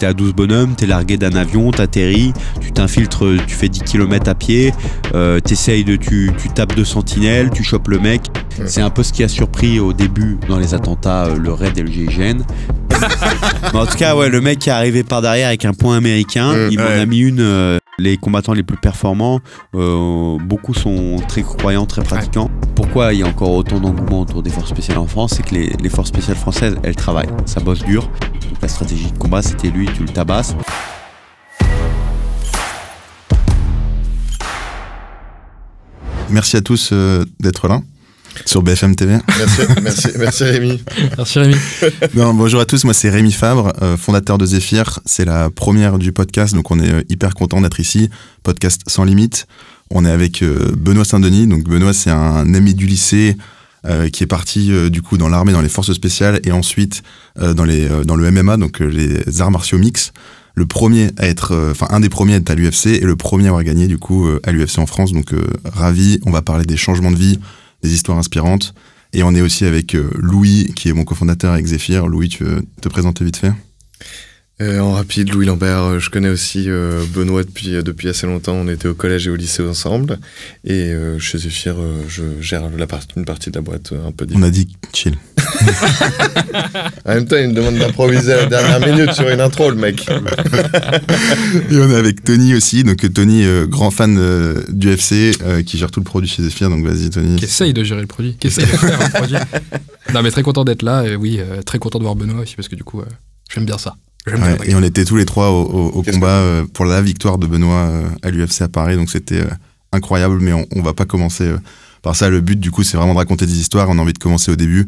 T'es à 12 bonhommes, t'es largué d'un avion, t'atterris, tu t'infiltres, tu fais 10 km à pied, euh, de, tu, tu, tapes deux sentinelles, tu chopes le mec. C'est un peu ce qui a surpris au début dans les attentats, euh, le raid et le GIGN. en tout cas, ouais, le mec qui est arrivé par derrière avec un point américain, il m'en a mis une. Euh, les combattants les plus performants, euh, beaucoup sont très croyants, très pratiquants. Pourquoi il y a encore autant d'engouement autour des forces spéciales en France C'est que les, forces spéciales françaises, elles travaillent, ça bosse dur. la stratégie de combat, c'était lui, tu le tabasses. Merci à tous euh, d'être là. Sur BFM TV. Merci, Rémi. bonjour à tous, moi c'est Rémi Fabre, euh, fondateur de Zephyr. C'est la première du podcast, donc on est euh, hyper content d'être ici. Podcast sans limite. On est avec euh, Benoît Saint-Denis. Donc Benoît, c'est un ami du lycée qui est parti du coup dans l'armée, dans les forces spéciales et ensuite dans, les, dans le MMA, donc les arts martiaux mix le premier à être, enfin un des premiers à être à l'UFC et le premier à avoir gagné du coup à l'UFC en France. Donc ravi, on va parler des changements de vie, des histoires inspirantes. Et on est aussi avec euh, Louis, qui est mon cofondateur avec Zephyr. Louis, tu veux te présenter vite fait euh, en rapide, Louis Lambert, euh, je connais aussi euh, Benoît depuis, depuis assez longtemps. On était au collège et au lycée ensemble. Et chez Zephyr, je gère une partie de la boîte un peu différente. On a dit chill. en même temps, il me demande d'improviser à la dernière minute sur une intro, le mec. et on est avec Tony aussi. Donc Tony, grand fan du FC, qui gère tout le produit chez Zephyr. Donc vas-y, Tony. Qui essaye de gérer le produit. Qui essaye de faire un produit. Non, mais très content d'être là. Et oui, très content de voir Benoît aussi, parce que du coup, j'aime bien ça et on était tous les trois au, combat euh, pour la victoire de Benoît euh, à l'UFC à Paris, donc c'était euh, incroyable, mais on, on, va pas commencer par ça. Le but, du coup, c'est vraiment de raconter des histoires. On a envie de commencer au début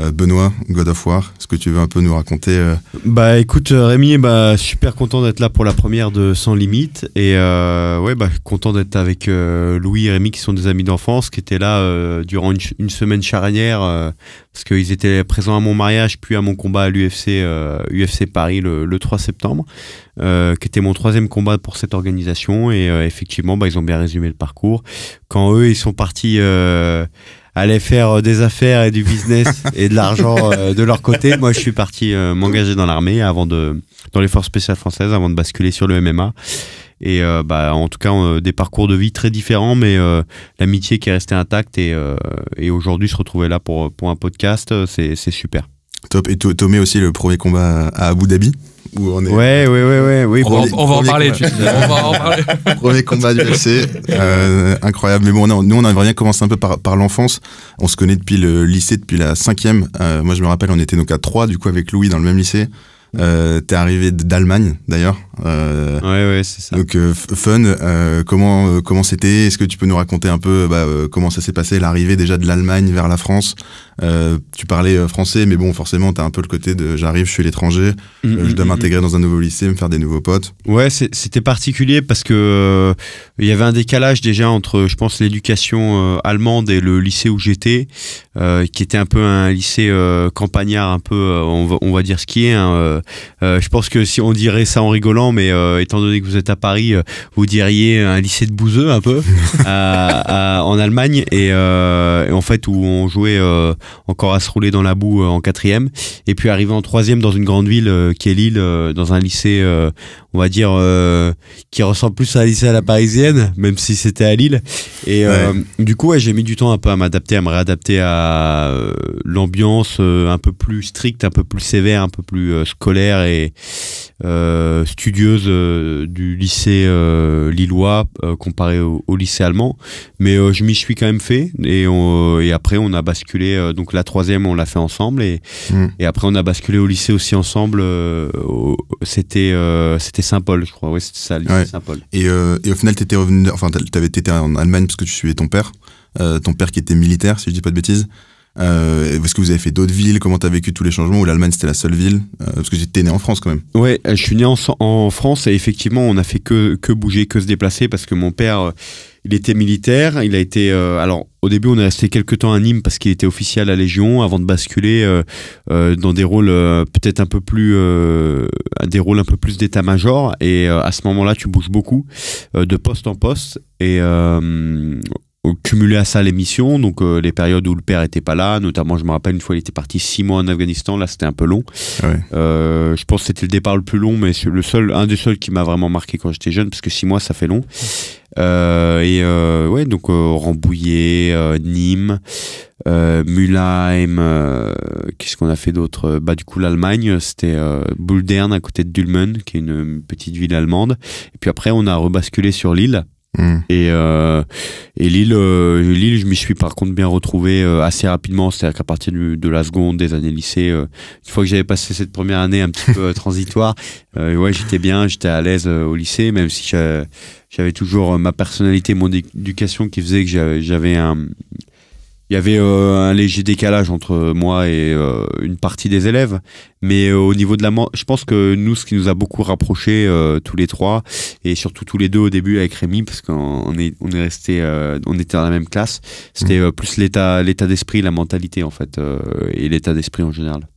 euh, Benoît, God est-ce que tu veux un peu nous raconter euh, Bah écoute euh, Rémi, bah, super content d'être là pour la première de Sans Limites et ouais bah content d'être avec Louis et Rémi qui sont des amis d'enfance qui étaient là durant une, semaine charnière parce qu'ils étaient présents à mon mariage puis à mon combat à l'UFC UFC Paris le, 3 septembre qui était mon troisième combat pour cette organisation et effectivement bah, ils ont bien résumé le parcours quand eux ils sont partis Aller faire euh, des affaires et du business et de l'argent euh, de leur côté. Moi, je suis parti euh, m'engager dans l'armée avant de, dans les forces spéciales françaises avant de basculer sur le MMA. Et bah, en tout cas, des parcours de vie très différents, mais l'amitié qui est restée intacte et, aujourd'hui se retrouver là pour, pour un podcast, c'est super. Top. Et Tomé aussi, le premier combat à Abu Dhabi où on est, ouais, ouais, ouais, ouais. Oui, on, va, on, va en parler. Tu on va en parler. premier combat du FC, euh, incroyable. Mais bon, nous, on a bien commencer un peu par, par l'enfance. On se connaît depuis le lycée, depuis la cinquième. Euh, moi, je me rappelle, on était donc à trois, du coup, avec Louis dans le même lycée. Euh, t'es arrivé d'Allemagne d'ailleurs. Euh, ouais, ouais, c'est ça. Donc, euh, fun, comment comment c'était Est-ce que tu peux nous raconter un peu bah, comment ça s'est passé, l'arrivée déjà de l'Allemagne vers la France Tu parlais français, mais bon, forcément, t'as un peu le côté de j'arrive, je suis l'étranger, mm, je mm, dois mm, m'intégrer dans un nouveau lycée, me faire des nouveaux potes. Ouais, c'était particulier parce que il y avait un décalage déjà entre, je pense, l'éducation allemande et le lycée où j'étais, qui était un peu un lycée campagnard, un peu, on, va, dire ce qui est. Hein, euh, je pense que si on dirait ça en rigolant, mais euh, étant donné que vous êtes à Paris, euh, vous diriez un lycée de bouseux un peu en Allemagne et, en fait où on jouait encore à se rouler dans la boue en quatrième et puis arrivé en troisième dans une grande ville qui est Lille, dans un lycée, on va dire qui ressemble plus à un lycée à la parisienne, même si c'était à Lille. Et du coup, j'ai mis du temps un peu à m'adapter, à me réadapter à l'ambiance un peu plus stricte, un peu plus sévère, un peu plus scolaire et euh, studieuse euh, du lycée euh, lillois comparé au, lycée allemand. Mais je m'y suis quand même fait. Et, et après, on a basculé. donc la troisième, on l'a fait ensemble. Et, mmh. et après, on a basculé au lycée aussi ensemble. c'était c'était Saint-Paul, je crois. Oui, c'était ça, lycée Saint-Paul. Et, et, au final, tu étais revenu. Enfin, tu avais été en Allemagne parce que tu suivais ton père. ton père qui était militaire, si je dis pas de bêtises. Est-ce euh, que vous avez fait d'autres villes Comment tu as vécu tous les changements Ou l'Allemagne, c'était la seule ville euh, Parce que j'étais né en France quand même. Ouais, euh, je suis né en, France et effectivement, on a fait que, que bouger, que se déplacer parce que mon père, il était militaire. Il a été. alors, au début, on est resté quelques temps à Nîmes parce qu'il était officiel à la Légion avant de basculer dans des rôles peut-être un peu plus. des rôles un peu plus d'état-major. Et à ce moment-là, tu bouges beaucoup de poste en poste. Et euh, cumulé à ça les missions, donc euh, les périodes où le père était pas là, notamment je me rappelle une fois il était parti six mois en Afghanistan, là c'était un peu long. Ah euh, je pense que c'était le départ le plus long, mais c'est le seul, un des seuls qui m'a vraiment marqué quand j'étais jeune, parce que six mois ça fait long. et ouais, donc Rambouillet, Nîmes, Mülheim, qu'est-ce qu'on a fait d'autre Bah du coup l'Allemagne, c'était Buldern à côté de Dülmen, qui est une petite ville allemande. Et puis après on a rebasculé sur l'île Hmm. Et, euh, et Lille, euh, Lille, je m'y suis par contre bien retrouvé euh, assez rapidement. C'est-à-dire qu'à partir de la seconde, des années lycée, une fois que j'avais passé cette première année un petit peu transitoire, ouais, j'étais bien, j'étais à l'aise au lycée, même si j'avais toujours ma personnalité, mon éducation qui faisait que j'avais un, il y avait euh, un léger décalage entre moi et euh, une partie des élèves. Mais euh, au niveau de la... Je pense que nous, ce qui nous a beaucoup rapprochés, tous les trois, et surtout tous les deux au début avec Rémi, parce qu'on est, on est resté, on était dans la même classe, c'était mmh. plus l'état d'esprit, la mentalité, en fait, et l'état d'esprit en général.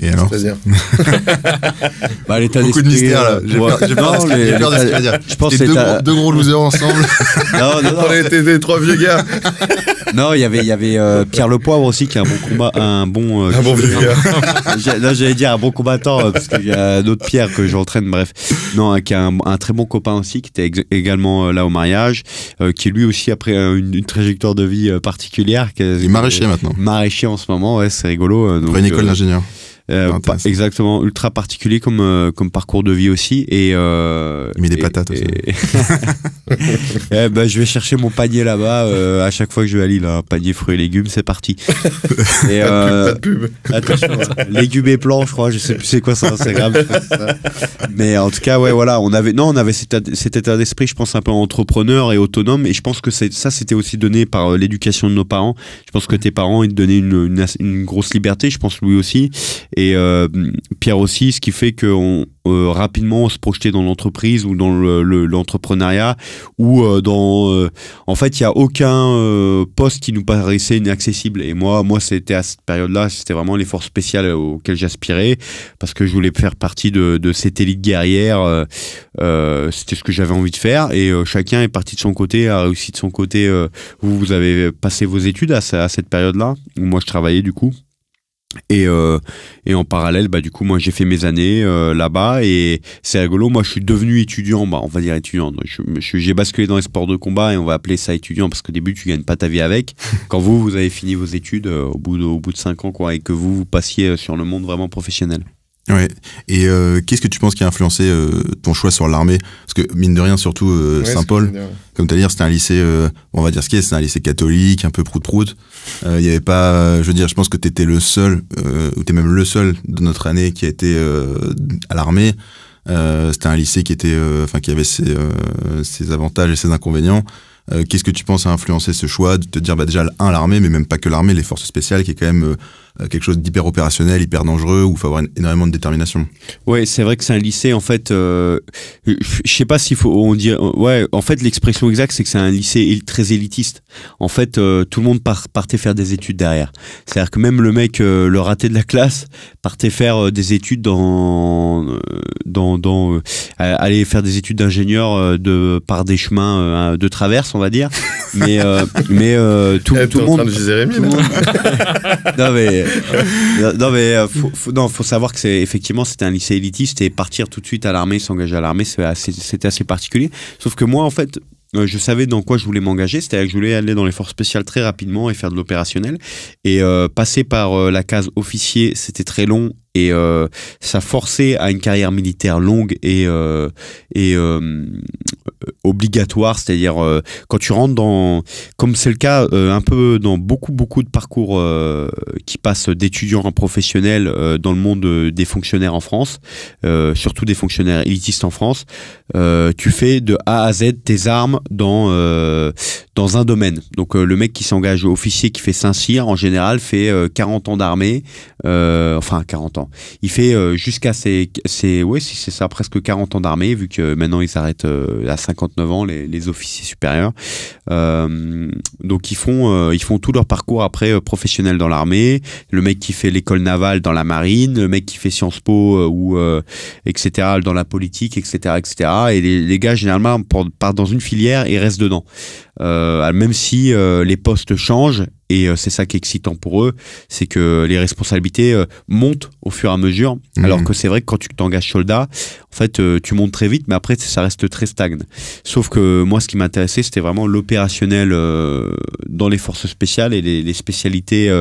Et alors bah, Beaucoup de mystère là. J'ai peur, de ce dire. Je pense deux, gros, deux gros losers ensemble. non, non. On était des trois vieux gars. non, il y avait, il y avait euh, Pierre Le Poivre aussi qui est un bon combat, un bon. Euh, j'allais dire un bon combattant euh, parce qu'il y a d'autres Pierre que j'entraîne. Bref, non, hein, qui a un, très bon copain aussi qui était également là au mariage, qui lui aussi après une, une trajectoire de vie particulière. il est maraîcher maintenant. Maraîcher en ce moment, ouais, c'est rigolo. Donc, une école d'ingénieur. Euh, exactement, ultra particulier comme, euh, comme parcours de vie aussi. Et, euh, des patates aussi. Eh ben, je vais chercher mon panier là-bas. Euh, à chaque fois que je vais à Lille, un hein. panier fruits et légumes, c'est parti. et, légumes et plants, je crois. Je sais plus c'est quoi ça c'est Ça. Mais en tout cas, ouais, voilà, on avait, non, on avait cet, état d'esprit, je pense, un peu entrepreneur et autonome. Et je pense que ça, c'était aussi donné par l'éducation de nos parents. Je pense que tes parents, ils te donnaient une, une, une grosse liberté. Je pense lui aussi. Et euh, Pierre aussi, ce qui fait qu'on euh, rapidement on se projetait dans l'entreprise ou dans l'entrepreneuriat le, ou euh, dans... en fait, il y a aucun poste qui nous paraissait inaccessible. Et moi, moi c'était à cette période-là, c'était vraiment l'effort spécial auquel j'aspirais parce que je voulais faire partie de, cette élite guerrière. c'était ce que j'avais envie de faire et chacun est parti de son côté, a réussi de son côté. vous, avez passé vos études à, à cette période-là où moi je travaillais du coup. Et, euh, et, en parallèle, bah, du coup, moi, j'ai fait mes années euh, là-bas et c'est rigolo. Moi, je suis devenu étudiant, bah, on va dire étudiant. J'ai basculé dans les sports de combat et on va appeler ça étudiant parce qu'au début, tu gagnes pas ta vie avec. Quand vous, vous avez fini vos études euh, au, bout de, au bout de 5 ans quoi, et que vous, vous passiez sur le monde vraiment professionnel. Ouais. Et euh, qu'est-ce que tu penses qui a influencé euh, ton choix sur l'armée Parce que mine de rien, surtout euh, Saint-Paul, comme tu as dit, c'était un lycée, on va dire ce qui est, c'est un lycée catholique, un peu prout-prout. Il y avait pas, je veux dire, je pense que tu étais le seul, ou tu es même le seul de notre année qui a été à l'armée. c'était un lycée qui était, enfin, qui avait ses, ses, avantages et ses inconvénients. qu'est-ce que tu penses a influencé ce choix de te dire, bah, déjà, un, l'armée, mais même pas que l'armée, les forces spéciales, qui est quand même euh, quelque chose d'hyper opérationnel, hyper dangereux, où il faut avoir énormément de détermination. Ouais, c'est vrai que c'est un lycée en fait. Euh, je sais pas s'il faut on dire euh, ouais. En fait, l'expression exacte c'est que c'est un lycée très élitiste. En fait, euh, tout le monde partait faire des études derrière. C'est-à-dire que même le mec, le raté de la classe, partait faire des études dans dans, aller faire des études d'ingénieur de par des chemins de traverse, on va dire. Mais mais tout, eh, tout, tout, le monde. non mais non, mais euh, faut, non, faut savoir que c'est effectivement c'était un lycée élitiste et partir tout de suite à l'armée, s'engager à l'armée, c'était assez, particulier. Sauf que moi, en fait, euh, je savais dans quoi je voulais m'engager, c'est-à-dire que je voulais aller dans les forces spéciales très rapidement et faire de l'opérationnel. Et euh, passer par la case officier, c'était très long et ça forçait à une carrière militaire longue et, et euh, obligatoire, c'est-à-dire euh, quand tu rentres dans, comme c'est le cas euh, un peu dans beaucoup beaucoup de parcours qui passent d'étudiants en professionnels dans le monde des fonctionnaires en France, surtout des fonctionnaires élitistes en France, tu fais de A à Z tes armes dans dans un domaine. Donc euh, le mec qui s'engage officier qui fait Saint-Cyr en général fait 40 euh, ans d'armée, euh, enfin 40 ans. Il fait jusqu'à ses, ses ouais si c'est ça presque 40 ans d'armée vu que maintenant ils s'arrêtent à 59 ans les, les officiers supérieurs. donc ils font ils font tout leur parcours après professionnel dans l'armée, le mec qui fait l'école navale dans la marine, le mec qui fait Sciences Po ou etc dans la politique etc etc et les, les gars généralement partent dans une filière et restent dedans. Euh, même si euh, les postes changent et euh, c'est ça qui est excitant pour eux, c'est que les responsabilités montent au fur et à mesure. Mhm. Alors que c'est vrai que quand tu t'engages soldat, en fait, tu montes très vite, mais après, ça reste très stagne. Sauf que moi, ce qui m'intéressait, c'était vraiment l'opérationnel dans les forces spéciales et les, spécialités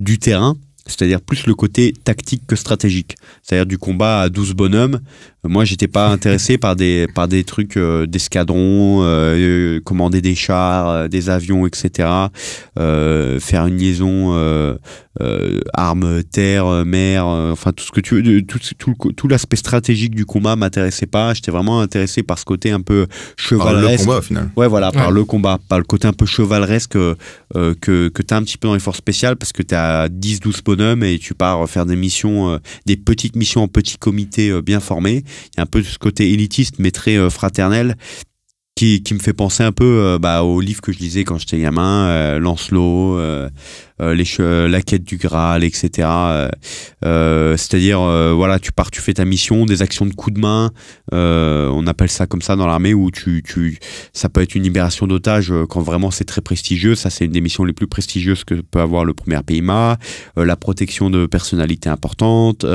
du terrain c'est-à-dire plus le côté tactique que stratégique, c'est-à-dire du combat à 12 bonhommes moi, j'étais pas intéressé par des par des trucs euh, d'escadron, euh, euh, commander des chars, des avions, etc. faire une liaison armes terre mer, enfin tout ce que tu veux, tout l'aspect stratégique du combat m'intéressait pas. J'étais vraiment intéressé par ce côté un peu chevaleresque. Par le Ouais, voilà, par le combat, par le côté un peu chevaleresque que que as un petit peu dans les forces spéciales parce que t'as 10-12 bonhommes et tu pars faire des missions, des petites missions en petits comités bien formés y a un peu ce côté élitiste mais très euh, fraternel qui, me fait penser un peu euh, bah, aux livres que je lisais quand j'étais gamin, euh, Lancelot, La quête du Graal, etc. C'est-à-dire, voilà, tu pars, tu fais ta mission, des actions de coup de main, on appelle ça comme ça dans l'armée, où tu, tu, ça peut être une libération d'otages quand vraiment c'est très prestigieux. Ça, c'est une des missions les plus prestigieuses que peut avoir le premier PIMA, la protection de personnalités importantes.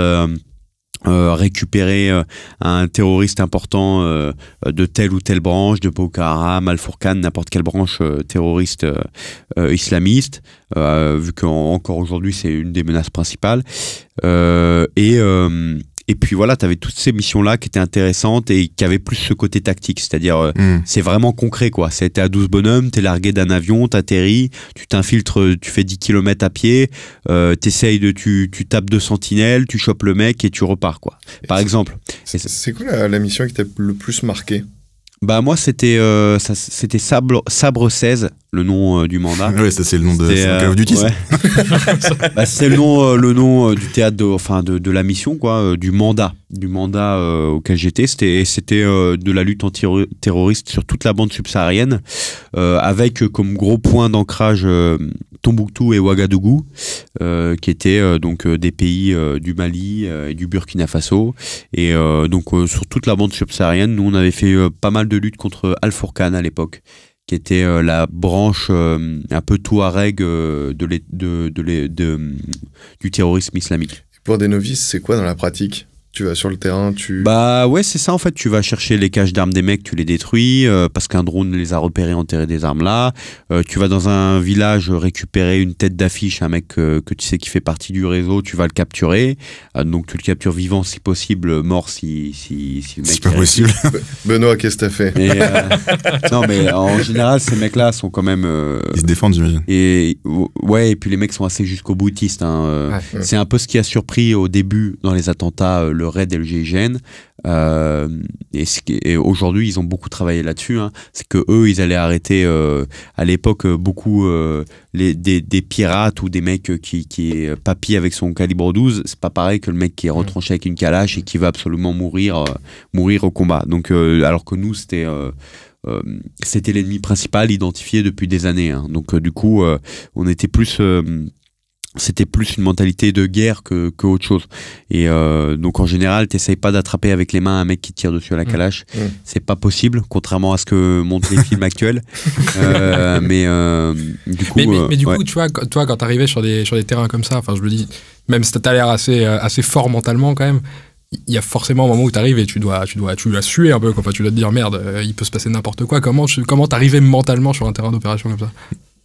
Euh, récupérer euh, un terroriste important euh, de telle ou telle branche, de Boko Haram, Al-Furqan, n'importe quelle branche terroriste islamiste, vu qu'encore aujourd'hui c'est une des menaces principales. et et puis voilà, tu avais toutes ces missions-là qui étaient intéressantes et qui avaient plus ce côté tactique. C'est-à-dire, euh, hmm. c'est vraiment concret, quoi. C'était à 12 bonhommes, t'es largué d'un avion, t'atterris, tu t'infiltres, euh, tu fais 10 km à pied, euh, de, tu, tu tapes deux sentinelles, tu chopes le mec et tu repars, quoi. Par exemple. C'est quoi la, mission qui t'a le plus marqué Bah, moi, c'était euh, c'était sabre, sabre 16 le nom euh, du mandat. Oui, ça c'est le nom de euh, bah, c'est le nom, euh, le nom du théâtre, enfin de, la mission, quoi, du mandat, du mandat auquel j'étais. C'était, c'était de la lutte antiterroriste sur toute la bande subsaharienne, avec comme gros point d'ancrage Tombouctou et Ouagadougou, qui étaient donc des pays du Mali et du Burkina Faso. Et donc sur toute la bande subsaharienne, nous on avait fait pas mal de luttes contre Al Fourkan à l'époque qui était euh, la branche euh, un peu touareg à euh, de, de, du terrorisme islamique. pour des novices, c'est quoi dans la pratique tu vas sur le terrain, tu. Bah ouais, c'est ça en fait. Tu vas chercher les caches d'armes des mecs, tu les détruis euh, parce qu'un drone les a repérés, enterré des armes là. Euh, tu vas dans un village récupérer une tête d'affiche, un mec euh, que tu sais qui fait partie du réseau, tu vas le capturer. donc tu le captures vivant si possible, mort si si, si le mec. C'est pas possible. Benoît, qu'est-ce que t'as fait Non mais en général, ces mecs-là sont quand même. Ils se défendent, j'imagine. Et ouais, et puis les mecs sont assez jusqu'au boutiste. Hein, c'est un peu ce qui a surpris au début dans les attentats. le RAID et le euh, et, aujourd'hui, ils ont beaucoup travaillé là-dessus. Hein. C'est que eux, ils allaient arrêter euh, à l'époque euh, beaucoup les, des, des, pirates ou des mecs qui, qui est papy avec son calibre 12. C'est pas pareil que le mec qui est retranché avec une calache et qui va absolument mourir, mourir au combat. Donc, alors que nous, c'était c'était l'ennemi principal identifié depuis des années. Hein. Donc, du coup, on était plus c'était plus une mentalité de guerre que, autre chose. Et euh, donc en général, t'essayes pas d'attraper avec les mains un mec qui tire dessus à la mm. calache. Mm. C'est pas possible, contrairement à ce que montrent les films actuels. Euh, euh, mais du coup, mais, du coup, tu vois, toi, quand t'arrivais sur des sur des terrains comme ça, enfin, je dis, même si t'as l'air assez assez fort mentalement quand même. Il y a forcément un moment où tu arrives et tu dois, tu dois, tu la suer un peu. Enfin, tu dois te dire merde, il peut se passer n'importe quoi. Comment, comment t'arrivais mentalement sur un terrain d'opération comme ça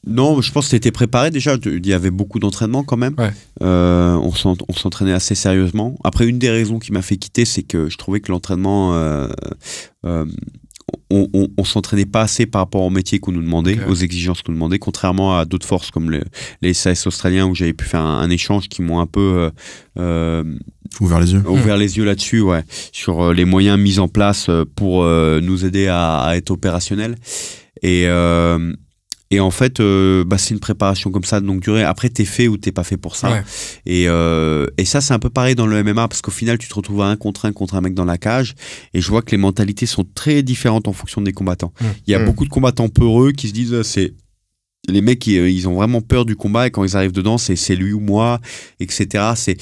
non, je pense que c'était préparé déjà. Il y avait beaucoup d'entraînement quand même. Euh, on s'entraînait assez sérieusement. Après, une des raisons qui m'a fait quitter, c'est que je trouvais que l'entraînement, euh, euh, on, on, s'entraînait pas assez par rapport aux métiers qu'on nous demandait, aux exigences qu'on nous demandait, contrairement à d'autres forces comme les SAS australiens où j'avais pu faire un, échange qui m'ont un peu ouvert les yeux ouvert mmh. les yeux là-dessus ouais sur les moyens mis en place pour nous aider à, être opérationnels et, et en fait, euh, bah, c'est une préparation comme ça de longue durée. Après, t'es fait ou t'es pas fait pour ça. Et, euh, et, ça, c'est un peu pareil dans le MMA parce qu'au final, tu te retrouves à un contre un contre un mec dans la cage. Et je vois que les mentalités sont très différentes en fonction des combattants. Mmh. Il y a mmh. beaucoup de combattants peureux qui se disent euh, c'est les mecs ils, ils ont vraiment peur du combat et quand ils arrivent dedans c'est c'est lui ou moi etc c'est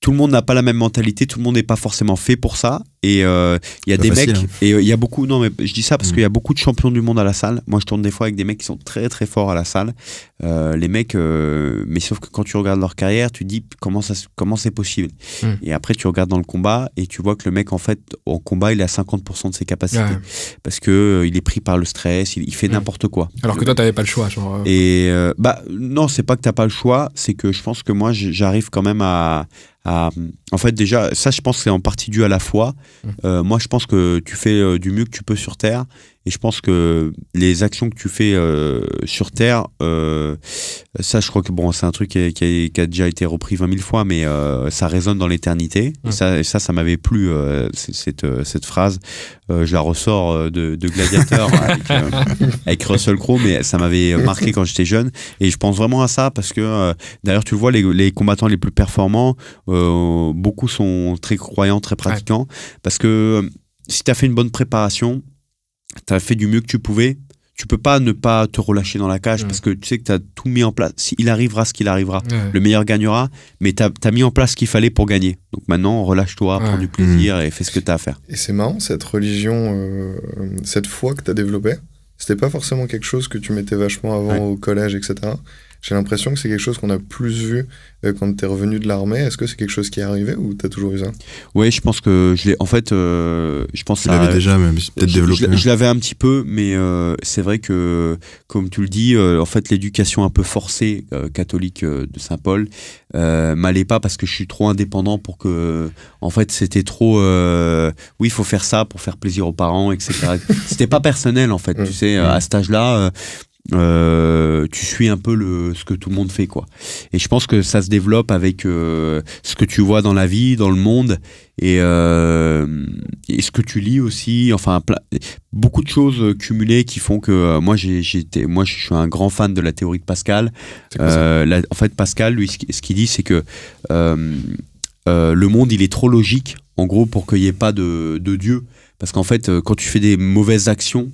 tout le monde n'a pas la même mentalité, tout le monde n'est pas forcément fait pour ça. Et euh, il y a des mecs, hein. et euh, il y a beaucoup, non mais je dis ça parce mm. qu'il y a beaucoup de champions du monde à la salle. Moi je tourne des fois avec des mecs qui sont très très forts à la salle. Euh, les mecs, mais sauf que quand tu regardes leur carrière, tu dis comment ça, comment c'est possible. Mm. Et après tu regardes dans le combat et tu vois que le mec en fait en combat il a 50% de ses capacités parce que il est pris par le stress, il, fait mm. n'importe quoi. Alors que toi tu n'avais pas le choix. Et bah non c'est pas que tu n'as pas le choix, c'est que je pense que moi j'arrive quand même à euh, en fait, déjà, ça, je pense que c'est en partie dû à la foi. Mmh. Euh, moi, je pense que tu fais euh, du mieux que tu peux sur Terre et je pense que les actions que tu fais euh, sur Terre, euh, ça, je crois que bon, c'est un truc qui a, déjà été repris 20 000 fois, mais euh, ça résonne dans l'éternité. Et, ça, ça, ça m'avait plu, cette, phrase. je la ressors de, Gladiator avec, Russell Crowe, mais ça m'avait marqué quand j'étais jeune. Et je pense vraiment à ça parce que, d'ailleurs, tu le vois, les, combattants les plus performants, beaucoup sont très croyants, très pratiquants, parce que si tu as fait une bonne préparation, tu as fait du mieux que tu pouvais. Tu peux pas ne pas te relâcher dans la cage mm. parce que tu sais que tu as tout mis en place. Il arrivera ce qu'il arrivera. Le meilleur gagnera, mais tu as, mis en place ce qu'il fallait pour gagner. Donc maintenant, relâche-toi, prends du plaisir mm. et fais ce que tu as à faire. Et c'est marrant, cette religion, euh, cette foi que tu as développée, c'était pas forcément quelque chose que tu mettais vachement avant au collège, etc. J'ai l'impression que c'est quelque chose qu'on a plus vu euh, quand tu es revenu de l'armée. Est-ce que c'est quelque chose qui est arrivé ou tu as toujours eu ça Oui, je pense que je l'ai. En fait, euh, je pense que tu l'avais déjà, mais peut-être développé. Hein. Je, l'avais un petit peu, mais euh, c'est vrai que, comme tu le dis, en fait, l'éducation un peu forcée catholique de Saint-Paul m'allait pas parce que je suis trop indépendant pour que. En fait, c'était trop. oui, il faut faire ça pour faire plaisir aux parents, etc. c'était pas personnel, en fait. Tu sais, à cet âge-là, euh, tu suis un peu le, ce que tout le monde fait. quoi. Et je pense que ça se développe avec euh, ce que tu vois dans la vie, dans le monde, et, euh, ce que tu lis aussi. Enfin, beaucoup de choses cumulées qui font que moi, j'étais, moi, je suis un grand fan de la théorie de Pascal. en fait, Pascal, lui, ce qu'il dit, c'est que le monde, il est trop logique, en gros, pour qu'il n'y ait pas de, de Dieu. Parce qu'en fait, quand tu fais des mauvaises actions,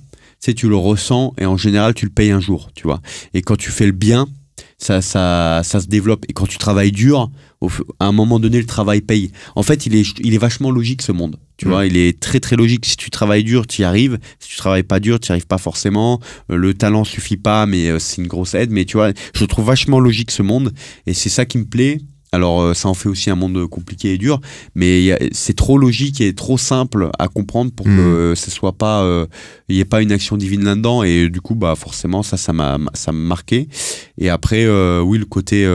tu le ressens et en général, tu le payes un jour, tu vois. Et quand tu fais le bien, ça, ça, ça se développe. Et quand tu travailles dur, à un moment donné, le travail paye. En fait, il est, il est vachement logique ce monde. Tu mm. vois, il est très très logique. Si tu travailles dur, tu y arrives. Si tu travailles pas dur, tu n'y arrives pas forcément. Euh, le talent suffit pas, mais euh, c'est une grosse aide. Mais tu vois, je trouve vachement logique ce monde. Et c'est ça qui me plaît. Alors euh, ça en fait aussi un monde compliqué et dur, mais c'est trop logique et trop simple à comprendre pour hmm. que ce soit pas, euh, il y n'y ait pas une action divine là-dedans. Et du coup, bah forcément, ça, ça m'a, ça marqué. Et après, euh, oui, le côté,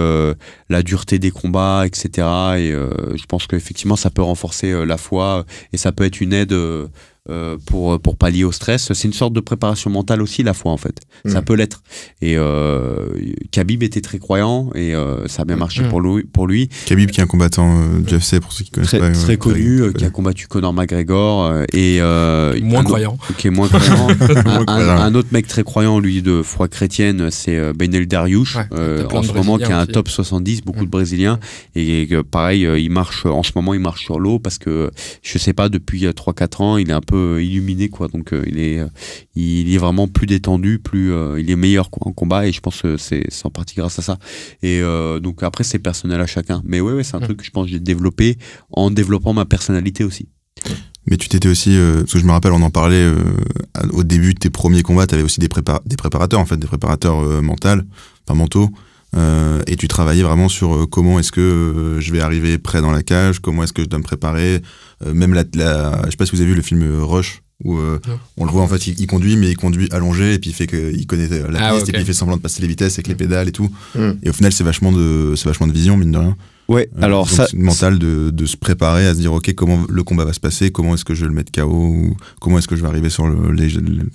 la dureté des combats, etc. Et je pense qu'effectivement, ça peut renforcer la foi et ça peut être une aide euh, pour, euh, pour pallier au stress. C'est une sorte de préparation mentale aussi, la foi, en fait. Ça mm. peut l'être. Et euh, Khabib était très croyant et euh, ça a bien mm. marché pour, mm. lui, pour lui. Khabib, qui est un combattant du UFC, pour ceux qui connaissent très, pas. Très connu, qui a combattu Conor McGregor. et, moins croyant. Qui moins croyant. un, autre mec très croyant, lui, de foi chrétienne, c'est Benel Dariush, en ce moment, qui a un top 70, beaucoup de Brésiliens. Et pareil, il marche, en ce moment, il marche sur l'eau parce que, je sais pas, depuis 3-4 ans, il est un peu euh, illuminé quoi. Donc euh, il est euh, il est vraiment plus détendu, plus il est meilleur en combat et je pense que c'est en partie grâce à ça. Et donc après c'est personnel à chacun. Mais ouais, c'est un mmh. truc que je pense que j'ai développé en développant ma personnalité aussi. Mais tu t'étais aussi, que je me rappelle, on en parlait au début de tes premiers combats, tu avais aussi des, préparateurs, en fait, des préparateurs mentaux, enfin mentaux, euh, et tu travaillais vraiment sur euh, comment est-ce que euh, je vais arriver près dans la cage, comment est-ce que je dois me préparer. même la, je sais pas si vous avez vu le film Rush où on le voit en fait il, conduit mais il conduit allongé et puis il fait qu'il connaît la ah, piste et puis il fait semblant de passer les vitesses avec les mm. pédales et tout. Mm. Et au final c'est vachement de c'est vachement de vision mine de rien. Ouais, euh, alors ça. C'est mental de, de, se préparer à se dire, OK, comment le combat va se passer, comment est-ce que je vais le mettre KO, ou comment est-ce que je vais arriver sur les,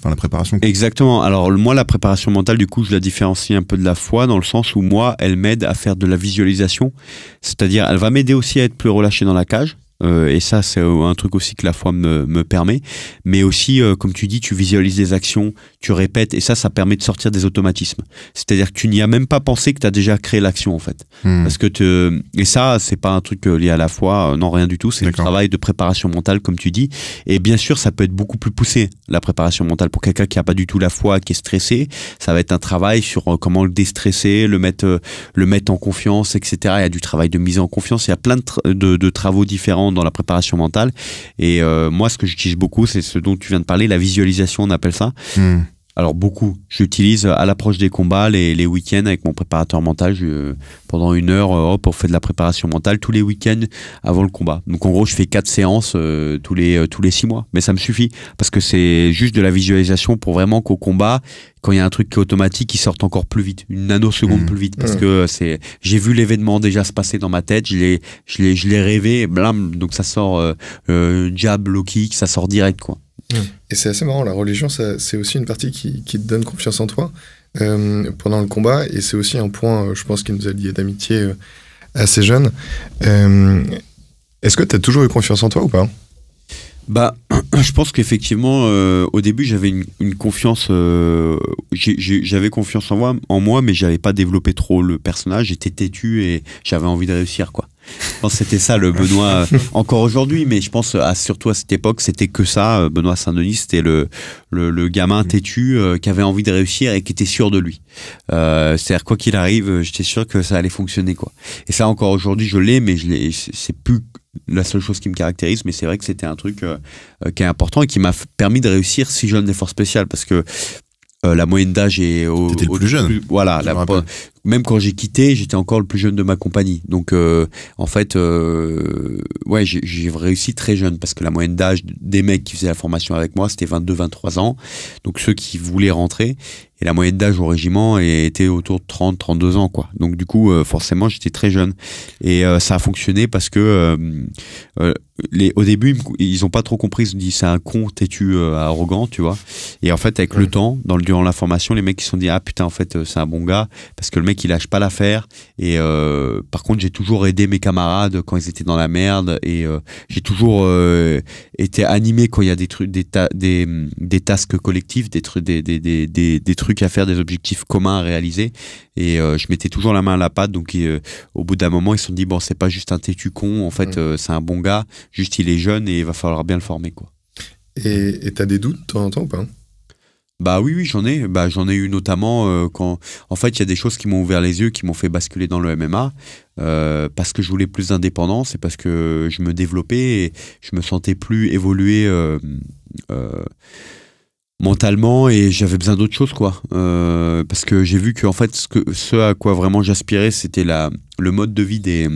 la préparation. Exactement. Alors, moi, la préparation mentale, du coup, je la différencie un peu de la foi, dans le sens où moi, elle m'aide à faire de la visualisation. C'est-à-dire, elle va m'aider aussi à être plus relâché dans la cage. Euh, et ça, c'est un truc aussi que la foi me, me permet. Mais aussi, euh, comme tu dis, tu visualises des actions, tu répètes, et ça, ça permet de sortir des automatismes. C'est-à-dire que tu n'y as même pas pensé que tu as déjà créé l'action, en fait. Hmm. Parce que te... Et ça, c'est pas un truc euh, lié à la foi, euh, non, rien du tout. C'est un travail de préparation mentale, comme tu dis. Et bien sûr, ça peut être beaucoup plus poussé, la préparation mentale. Pour quelqu'un qui n'a pas du tout la foi, qui est stressé, ça va être un travail sur euh, comment le déstresser, le mettre, le mettre en confiance, etc. Il y a du travail de mise en confiance. Il y a plein de, travaux différents dans la préparation mentale. Et moi, ce que j'utilise beaucoup, c'est ce dont tu viens de parler, la visualisation, on appelle ça. Hmm alors beaucoup. J'utilise euh, à l'approche des combats, les, les week-ends avec mon préparateur mental. Je, euh, pendant une heure, euh, pour on fait de la préparation mentale tous les week-ends avant le combat. Donc en gros, je fais quatre séances tous les tous les six mois, mais ça me suffit parce que c'est juste de la visualisation pour vraiment qu'au combat, quand il y a un truc qui est automatique, il sorte encore plus vite, une nanoseconde mmh. plus vite, parce que c'est, j'ai vu l'événement déjà se passer dans ma tête, je l'ai, je l'ai, je l'ai rêvé, blam, donc ça sort euh, jab, low kick, ça sort direct quoi. Mm. Et c'est assez marrant, la religion, c'est aussi une partie qui, te donne confiance en toi euh, pendant le combat, et c'est aussi un point, euh, je pense, qui nous a lié d'amitié euh, assez jeune. Est-ce que tu as toujours eu confiance en toi ou pas bah, je pense qu'effectivement, au début, j'avais une, confiance, j'avais confiance en moi, en moi, mais j'avais pas développé trop le personnage. J'étais têtu et j'avais envie de réussir, quoi. Je pense que c'était ça le Benoît, euh, encore aujourd'hui, mais je pense surtout à cette époque, c'était que ça. Euh, Benoît Saint-Denis, c'était le, le, gamin mm. têtu euh, qui avait envie de réussir et qui était sûr de lui. C'est-à-dire, quoi qu'il arrive, j'étais sûr que ça allait fonctionner. quoi. Et ça, encore aujourd'hui, je l'ai, mais je c'est plus la seule chose qui me caractérise, mais c'est vrai que c'était un truc qui est important et qui m'a permis de réussir si jeune des forces spéciales, parce que euh, la moyenne d'âge est au, plus jeune. voilà, même quand j'ai quitté, j'étais encore le plus jeune de ma compagnie. Donc euh, en fait, euh, ouais, j'ai réussi très jeune parce que la moyenne d'âge des mecs qui faisaient la formation avec moi, c'était 22-23 ans. Donc ceux qui voulaient rentrer la moyenne d'âge au régiment était autour de 30, 32 ans, quoi. Donc, du coup, euh, forcément, j'étais très jeune. Et euh, ça a fonctionné parce que euh, les, au début, ils n'ont pas trop compris. Ils ont dit c'est un con têtu, arrogant, tu vois. Et en fait, avec le temps, dans le, durant la formation, les mecs, ils se sont dit, ah putain, en fait, c'est un bon gars parce que le mec, il lâche pas l'affaire. Et par contre, j'ai toujours aidé mes camarades quand ils étaient dans la merde et j'ai toujours été animé quand il y a des trucs des, des, des tasks collectifs des, des, des trucs à faire, des objectifs communs à réaliser. Et euh, je mettais toujours la main à la pâte. Donc, euh, au bout d'un moment, ils se sont dit bon, c'est pas juste un têtu con. En fait, mm. euh, c'est un bon gars. Juste, il est jeune et il va falloir bien le former, quoi. Et t'as des doutes de temps en temps ou pas hein bah oui, oui, j'en ai. Bah, j'en ai eu notamment quand. En fait, il y a des choses qui m'ont ouvert les yeux, qui m'ont fait basculer dans le MMA, parce que je voulais plus d'indépendance et parce que je me développais et je me sentais plus évoluer. Euh, mentalement et j'avais besoin d'autre chose quoi euh, parce que j'ai vu que en fait ce, que, ce à quoi vraiment j'aspirais c'était la le mode de vie des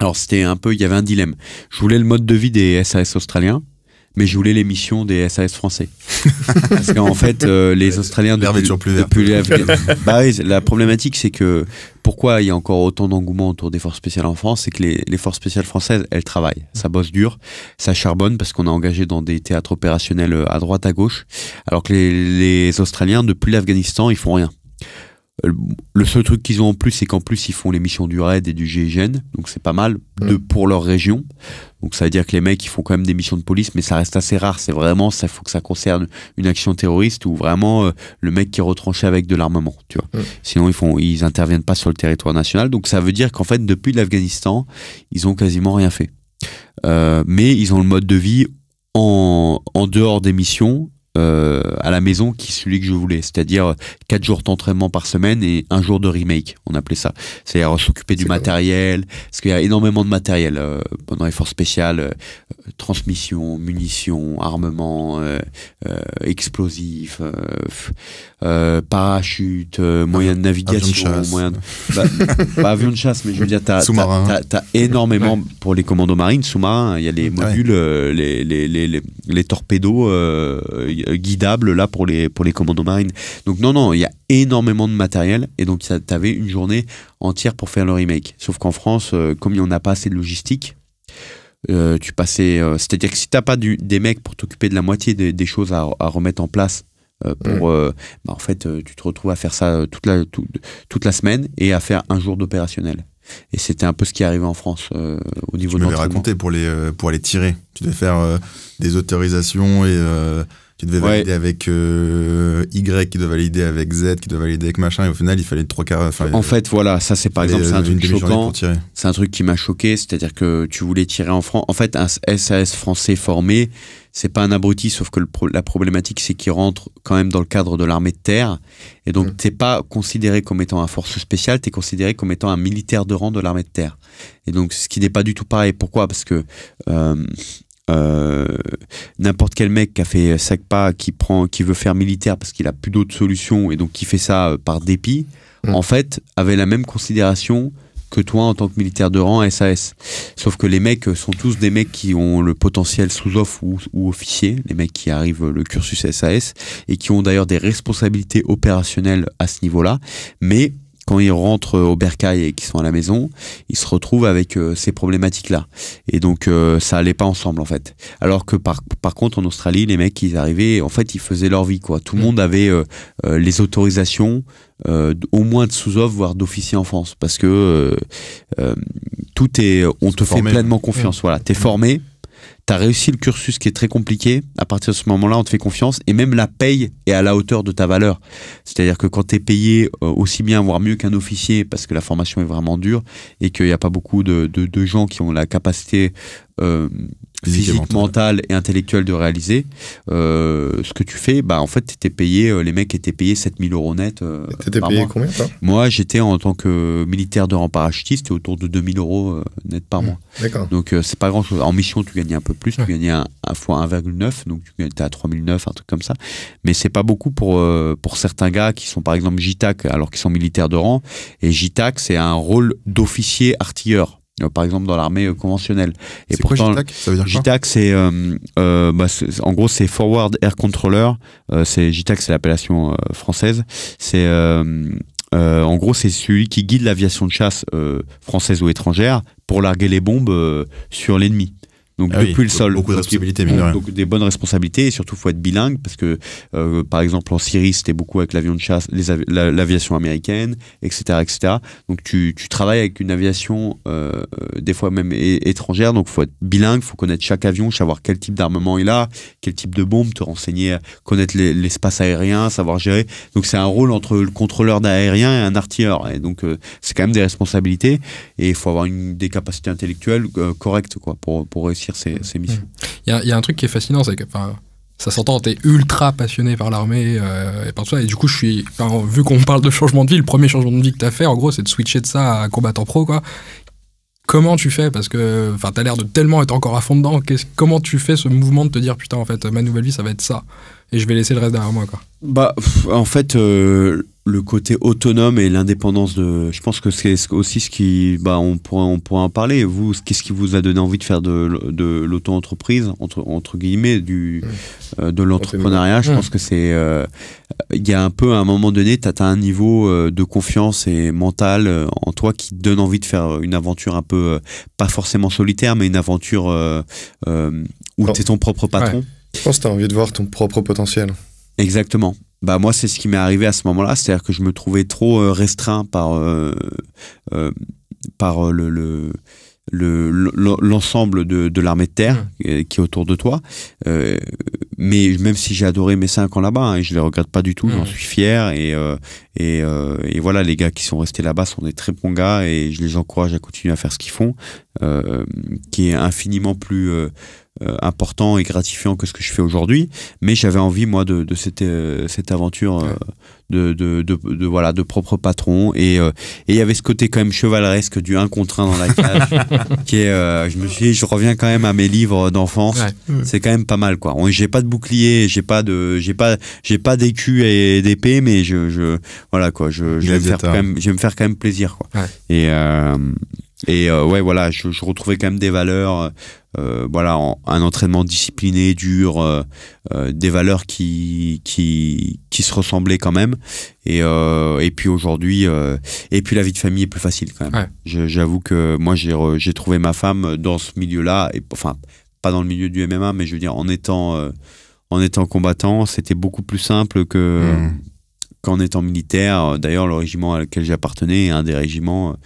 alors c'était un peu il y avait un dilemme je voulais le mode de vie des SAS australiens mais je voulais l'émission des SAS français. Parce qu'en fait, euh, les Australiens ne plus l'afghanistan la, bah la problématique, c'est que pourquoi il y a encore autant d'engouement autour des forces spéciales en France, c'est que les, forces spéciales françaises, elles travaillent, ça bosse dur, ça charbonne parce qu'on est engagé dans des théâtres opérationnels euh, à droite, à gauche, alors que les, les Australiens, depuis l'Afghanistan, ils font rien. Euh, le seul truc qu'ils ont en plus, c'est qu'en plus, ils font les missions du RAID et du GIGN, donc c'est pas mal, mm. de, pour leur région. Donc ça veut dire que les mecs, ils font quand même des missions de police, mais ça reste assez rare. C'est vraiment, ça faut que ça concerne une action terroriste ou vraiment euh, le mec qui est retranché avec de l'armement, tu vois. Mm. Sinon, ils font, ils interviennent pas sur le territoire national. Donc ça veut dire qu'en fait, depuis l'Afghanistan, ils ont quasiment rien fait. Euh, mais ils ont le mode de vie en dehors des missions euh, à la maison qui celui que je voulais, c'est-à-dire quatre jours d'entraînement par semaine et un jour de remake, on appelait ça. C'est-à-dire s'occuper du matériel, parce qu'il y a énormément de matériel euh, pendant les forces spéciales, euh, transmission, munitions, armement, euh, explosifs, euh, parachute, euh, moyen de navigation, avion de moyen pas bah, bah, avion de chasse, mais je veux dire, t'as as, énormément pour les commandos marines, sous-marins, hein. il y a les modules, euh, les, les, les, les, torpedos guidables là pour les, pour les commandos marines. Donc non, non, il y a énormément de matériel et donc t'avais une journée entière pour faire le remake. Sauf qu'en France, comme il en a pas assez de logistique, tu passais, c'est-à-dire que si t'as pas du, des mecs pour t'occuper de la moitié des, choses à, à remettre en place euh, pour, mm. euh, bah, en fait, euh, tu te retrouves à faire ça toute la, toute la semaine et à faire un jour d'opérationnel. Et c'était un peu ce qui arrivait en France au niveau tu de l'entraînement. raconté pour les pour aller tirer. Tu devais faire des autorisations et tu devais valider avec euh, Y, qui devait valider avec Z, qui devait valider avec machin, et au final, il fallait trois quarts. En fait, voilà, ça c'est par exemple, c'est un truc choquant. C'est un truc qui m'a choqué, c'est-à-dire que tu voulais tirer en France. En fait, un SAS français formé, c'est pas un abruti, sauf que la problématique, c'est qu'il rentre quand même dans le cadre de l'armée de terre. Et donc, tu mm. t'es pas considéré comme étant un force spéciale, t'es considéré comme étant un militaire de rang de l'armée de terre. Et donc, ce qui n'est pas du tout pareil. Pourquoi Parce que. Euh, euh, n'importe quel mec qui a fait sac pas, qui prend, qui veut faire militaire parce qu'il a plus d'autres solutions et donc qui fait ça euh, par dépit, mm. en fait, avait la même considération que toi en tant que militaire de rang SAS. Sauf que les mecs euh, sont tous des mecs qui ont le potentiel sous-off ou, ou officier, les mecs qui arrivent le cursus SAS et qui ont d'ailleurs des responsabilités opérationnelles à ce niveau-là, mais quand ils rentrent au bercail et qu'ils sont à la maison, ils se retrouvent avec euh, ces problématiques-là. Et donc, euh, ça allait pas ensemble, en fait. Alors que par, contre, en Australie, les mecs, ils arrivaient, en fait, ils faisaient leur vie, quoi. Tout le mm. monde avait euh, les autorisations, au moins de sous offres voire d'officier en France. Parce que tout est, on te fait pleinement confiance. Mm. Voilà, t'es formé, réussi le cursus qui est très compliqué, à partir de ce moment-là, on te fait confiance et même la paye est à la hauteur de ta valeur. C'est-à-dire que quand tu es payé euh, aussi bien, voire mieux qu'un officier, parce que la formation est vraiment dure et qu'il n'y a pas beaucoup de, gens qui ont la capacité euh, physique, mental et intellectuel de réaliser, euh, ce que tu fais, bah en fait, étais payé, euh, les mecs étaient payés 7000 euros net. Euh, T'étais payé combien toi Moi, j'étais en tant que militaire de rang parachutiste, autour de 2000 euros euh, net par mmh. mois. D'accord. Donc c'est pas grand chose. En mission, tu gagnais un peu plus, tu gagnais un, fois 1,9, donc tu étais à 3009, un truc comme ça. Mais c'est pas beaucoup pour, pour certains gars qui sont par exemple JTAC alors qu'ils sont militaires de rang. Et JTAC, c'est un rôle d'officier artilleur euh, par exemple dans l'armée euh, conventionnelle. Et pourtant, JTAC JTAC, euh, bah, c'est en gros c'est Forward Air Controller. c'est JTAC, c'est l'appellation française. C'est euh, en gros, c'est celui qui guide l'aviation de chasse française ou étrangère pour larguer les bombes sur l'ennemi. Donc ah depuis le sol. Beaucoup de responsabilités, Donc des bonnes responsabilités et surtout faut être bilingue parce que euh, par exemple en Syrie c'était beaucoup avec l'avion de chasse, l'aviation américaine, etc., etc. Donc tu, tu travailles avec une aviation euh, des fois même étrangère, donc faut être bilingue, faut connaître chaque avion, savoir quel type d'armement il a, quel type de bombe, te renseigner, connaître l'espace aérien, savoir gérer. Donc c'est un rôle entre le contrôleur d'aérien et un artilleur. Et donc euh, c'est quand même des responsabilités et il faut avoir une, des capacités intellectuelles correctes quoi pour pour réussir réussir missions. Il y, a un truc qui est fascinant, c'est que ça s'entend, t'es ultra passionné par l'armée euh, et par tout ça. Et du coup, je suis, vu qu'on parle de changement de vie, le premier changement de vie que t'as fait, en gros, c'est de switcher de ça à combattant pro, quoi. Comment tu fais Parce que, enfin, t'as l'air de tellement être encore à fond dedans. Comment tu fais ce mouvement de te dire, putain, en fait, ma nouvelle vie, ça va être ça, et je vais laisser le reste derrière moi, quoi. Bah, en fait, euh, le côté autonome et l'indépendance de. Je pense que c'est aussi ce qui. Bah, on, pourrait on en parler. Vous, qu'est-ce qui vous a donné envie de faire de, l'auto-entreprise, entre, entre guillemets, du, mmh. euh, de l'entrepreneuriat Je pense que mmh. c'est. Euh, il y a un peu, à un moment donné, tu as un niveau euh, de confiance et mental en toi qui te donne envie de faire une aventure un peu. Pas forcément solitaire, mais une aventure où tu es ton propre patron. Je pense que tu as envie de voir ton propre potentiel. Exactement bah moi c'est ce qui m'est arrivé à ce moment-là, c'est-à-dire que je me trouvais trop euh, restreint par euh, euh, par le, le l'ensemble de, l'armée de terre mmh. qui est autour de toi. mais même si j'ai adoré mes cinq ans là-bas, hein, et je les regrette pas du tout, j'en mmh. suis fier. Et, et, et, voilà, les gars qui sont restés là-bas sont des très bons gars et je les encourage à continuer à faire ce qu'ils font, qui est infiniment plus euh, important et gratifiant que ce que je fais aujourd'hui, mais j'avais envie moi de, cette, euh, cette aventure euh, de, de, de, voilà de propre patron et il y avait ce côté quand même chevaleresque du 1 contre 1 dans la cage qui est je me suis dit, je reviens quand même à mes livres d'enfance, c'est quand même pas mal quoi. J'ai pas de bouclier, j'ai pas de j'ai pas j'ai pas d'écu et d'épée, mais je, je, voilà quoi, je, je vais me faire quand même plaisir quoi. Et et ouais, voilà, je, je, retrouvais quand même des valeurs euh, voilà, un entraînement discipliné, dur, euh, euh, des valeurs qui, qui, qui, se ressemblaient quand même. Et, puis aujourd'hui, et puis la vie de famille est plus facile quand même. J'avoue que moi, j'ai trouvé ma femme dans ce milieu-là, et, enfin, pas dans le milieu du MMA, mais je veux dire, en étant, en étant combattant, c'était beaucoup plus simple que. Hmm. qu'en étant militaire. D'ailleurs, le régiment auquel j'appartenais un des régiments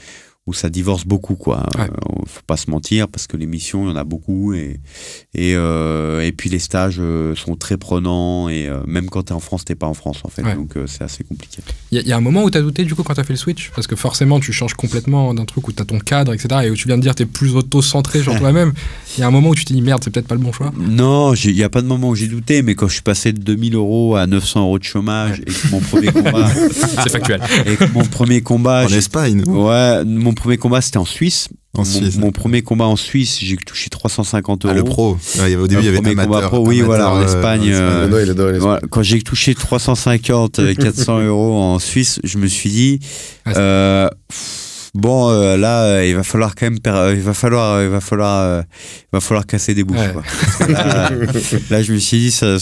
où ça divorce beaucoup quoi. Euh, faut pas se mentir parce que les missions il y en a beaucoup et et, euh, et puis les stages euh, sont très prenants et même quand tu es en France t'es pas en France en fait donc c'est assez compliqué. Il y, a un moment où tu as douté du coup quand tu as fait le switch parce que forcément tu changes complètement d'un truc où tu as ton cadre etc et où tu viens de dire tu es plus auto-centré sur toi-même. Il y a un moment où tu t'es dit merde c'est peut-être pas le bon choix. Non il n'y a pas de moment où j'ai douté mais quand je suis passé de 2000 euros à 900 euros de chômage et que mon premier combat c'est factuel et mon premier combat en Espagne ouais mon premier combat, c'était en Suisse. mon, premier combat en Suisse, j'ai touché 350 ah euros. le pro. Ouais, au début, il y avait premier combat pro, oui, voilà, en euh, Espagne. Euh, quand j'ai touché 350, 400 euh, euros en Suisse, je me suis dit, ah, bon euh, là euh, il va falloir quand même euh, il va falloir il va falloir il va falloir casser des bouches là, je me suis dit ça,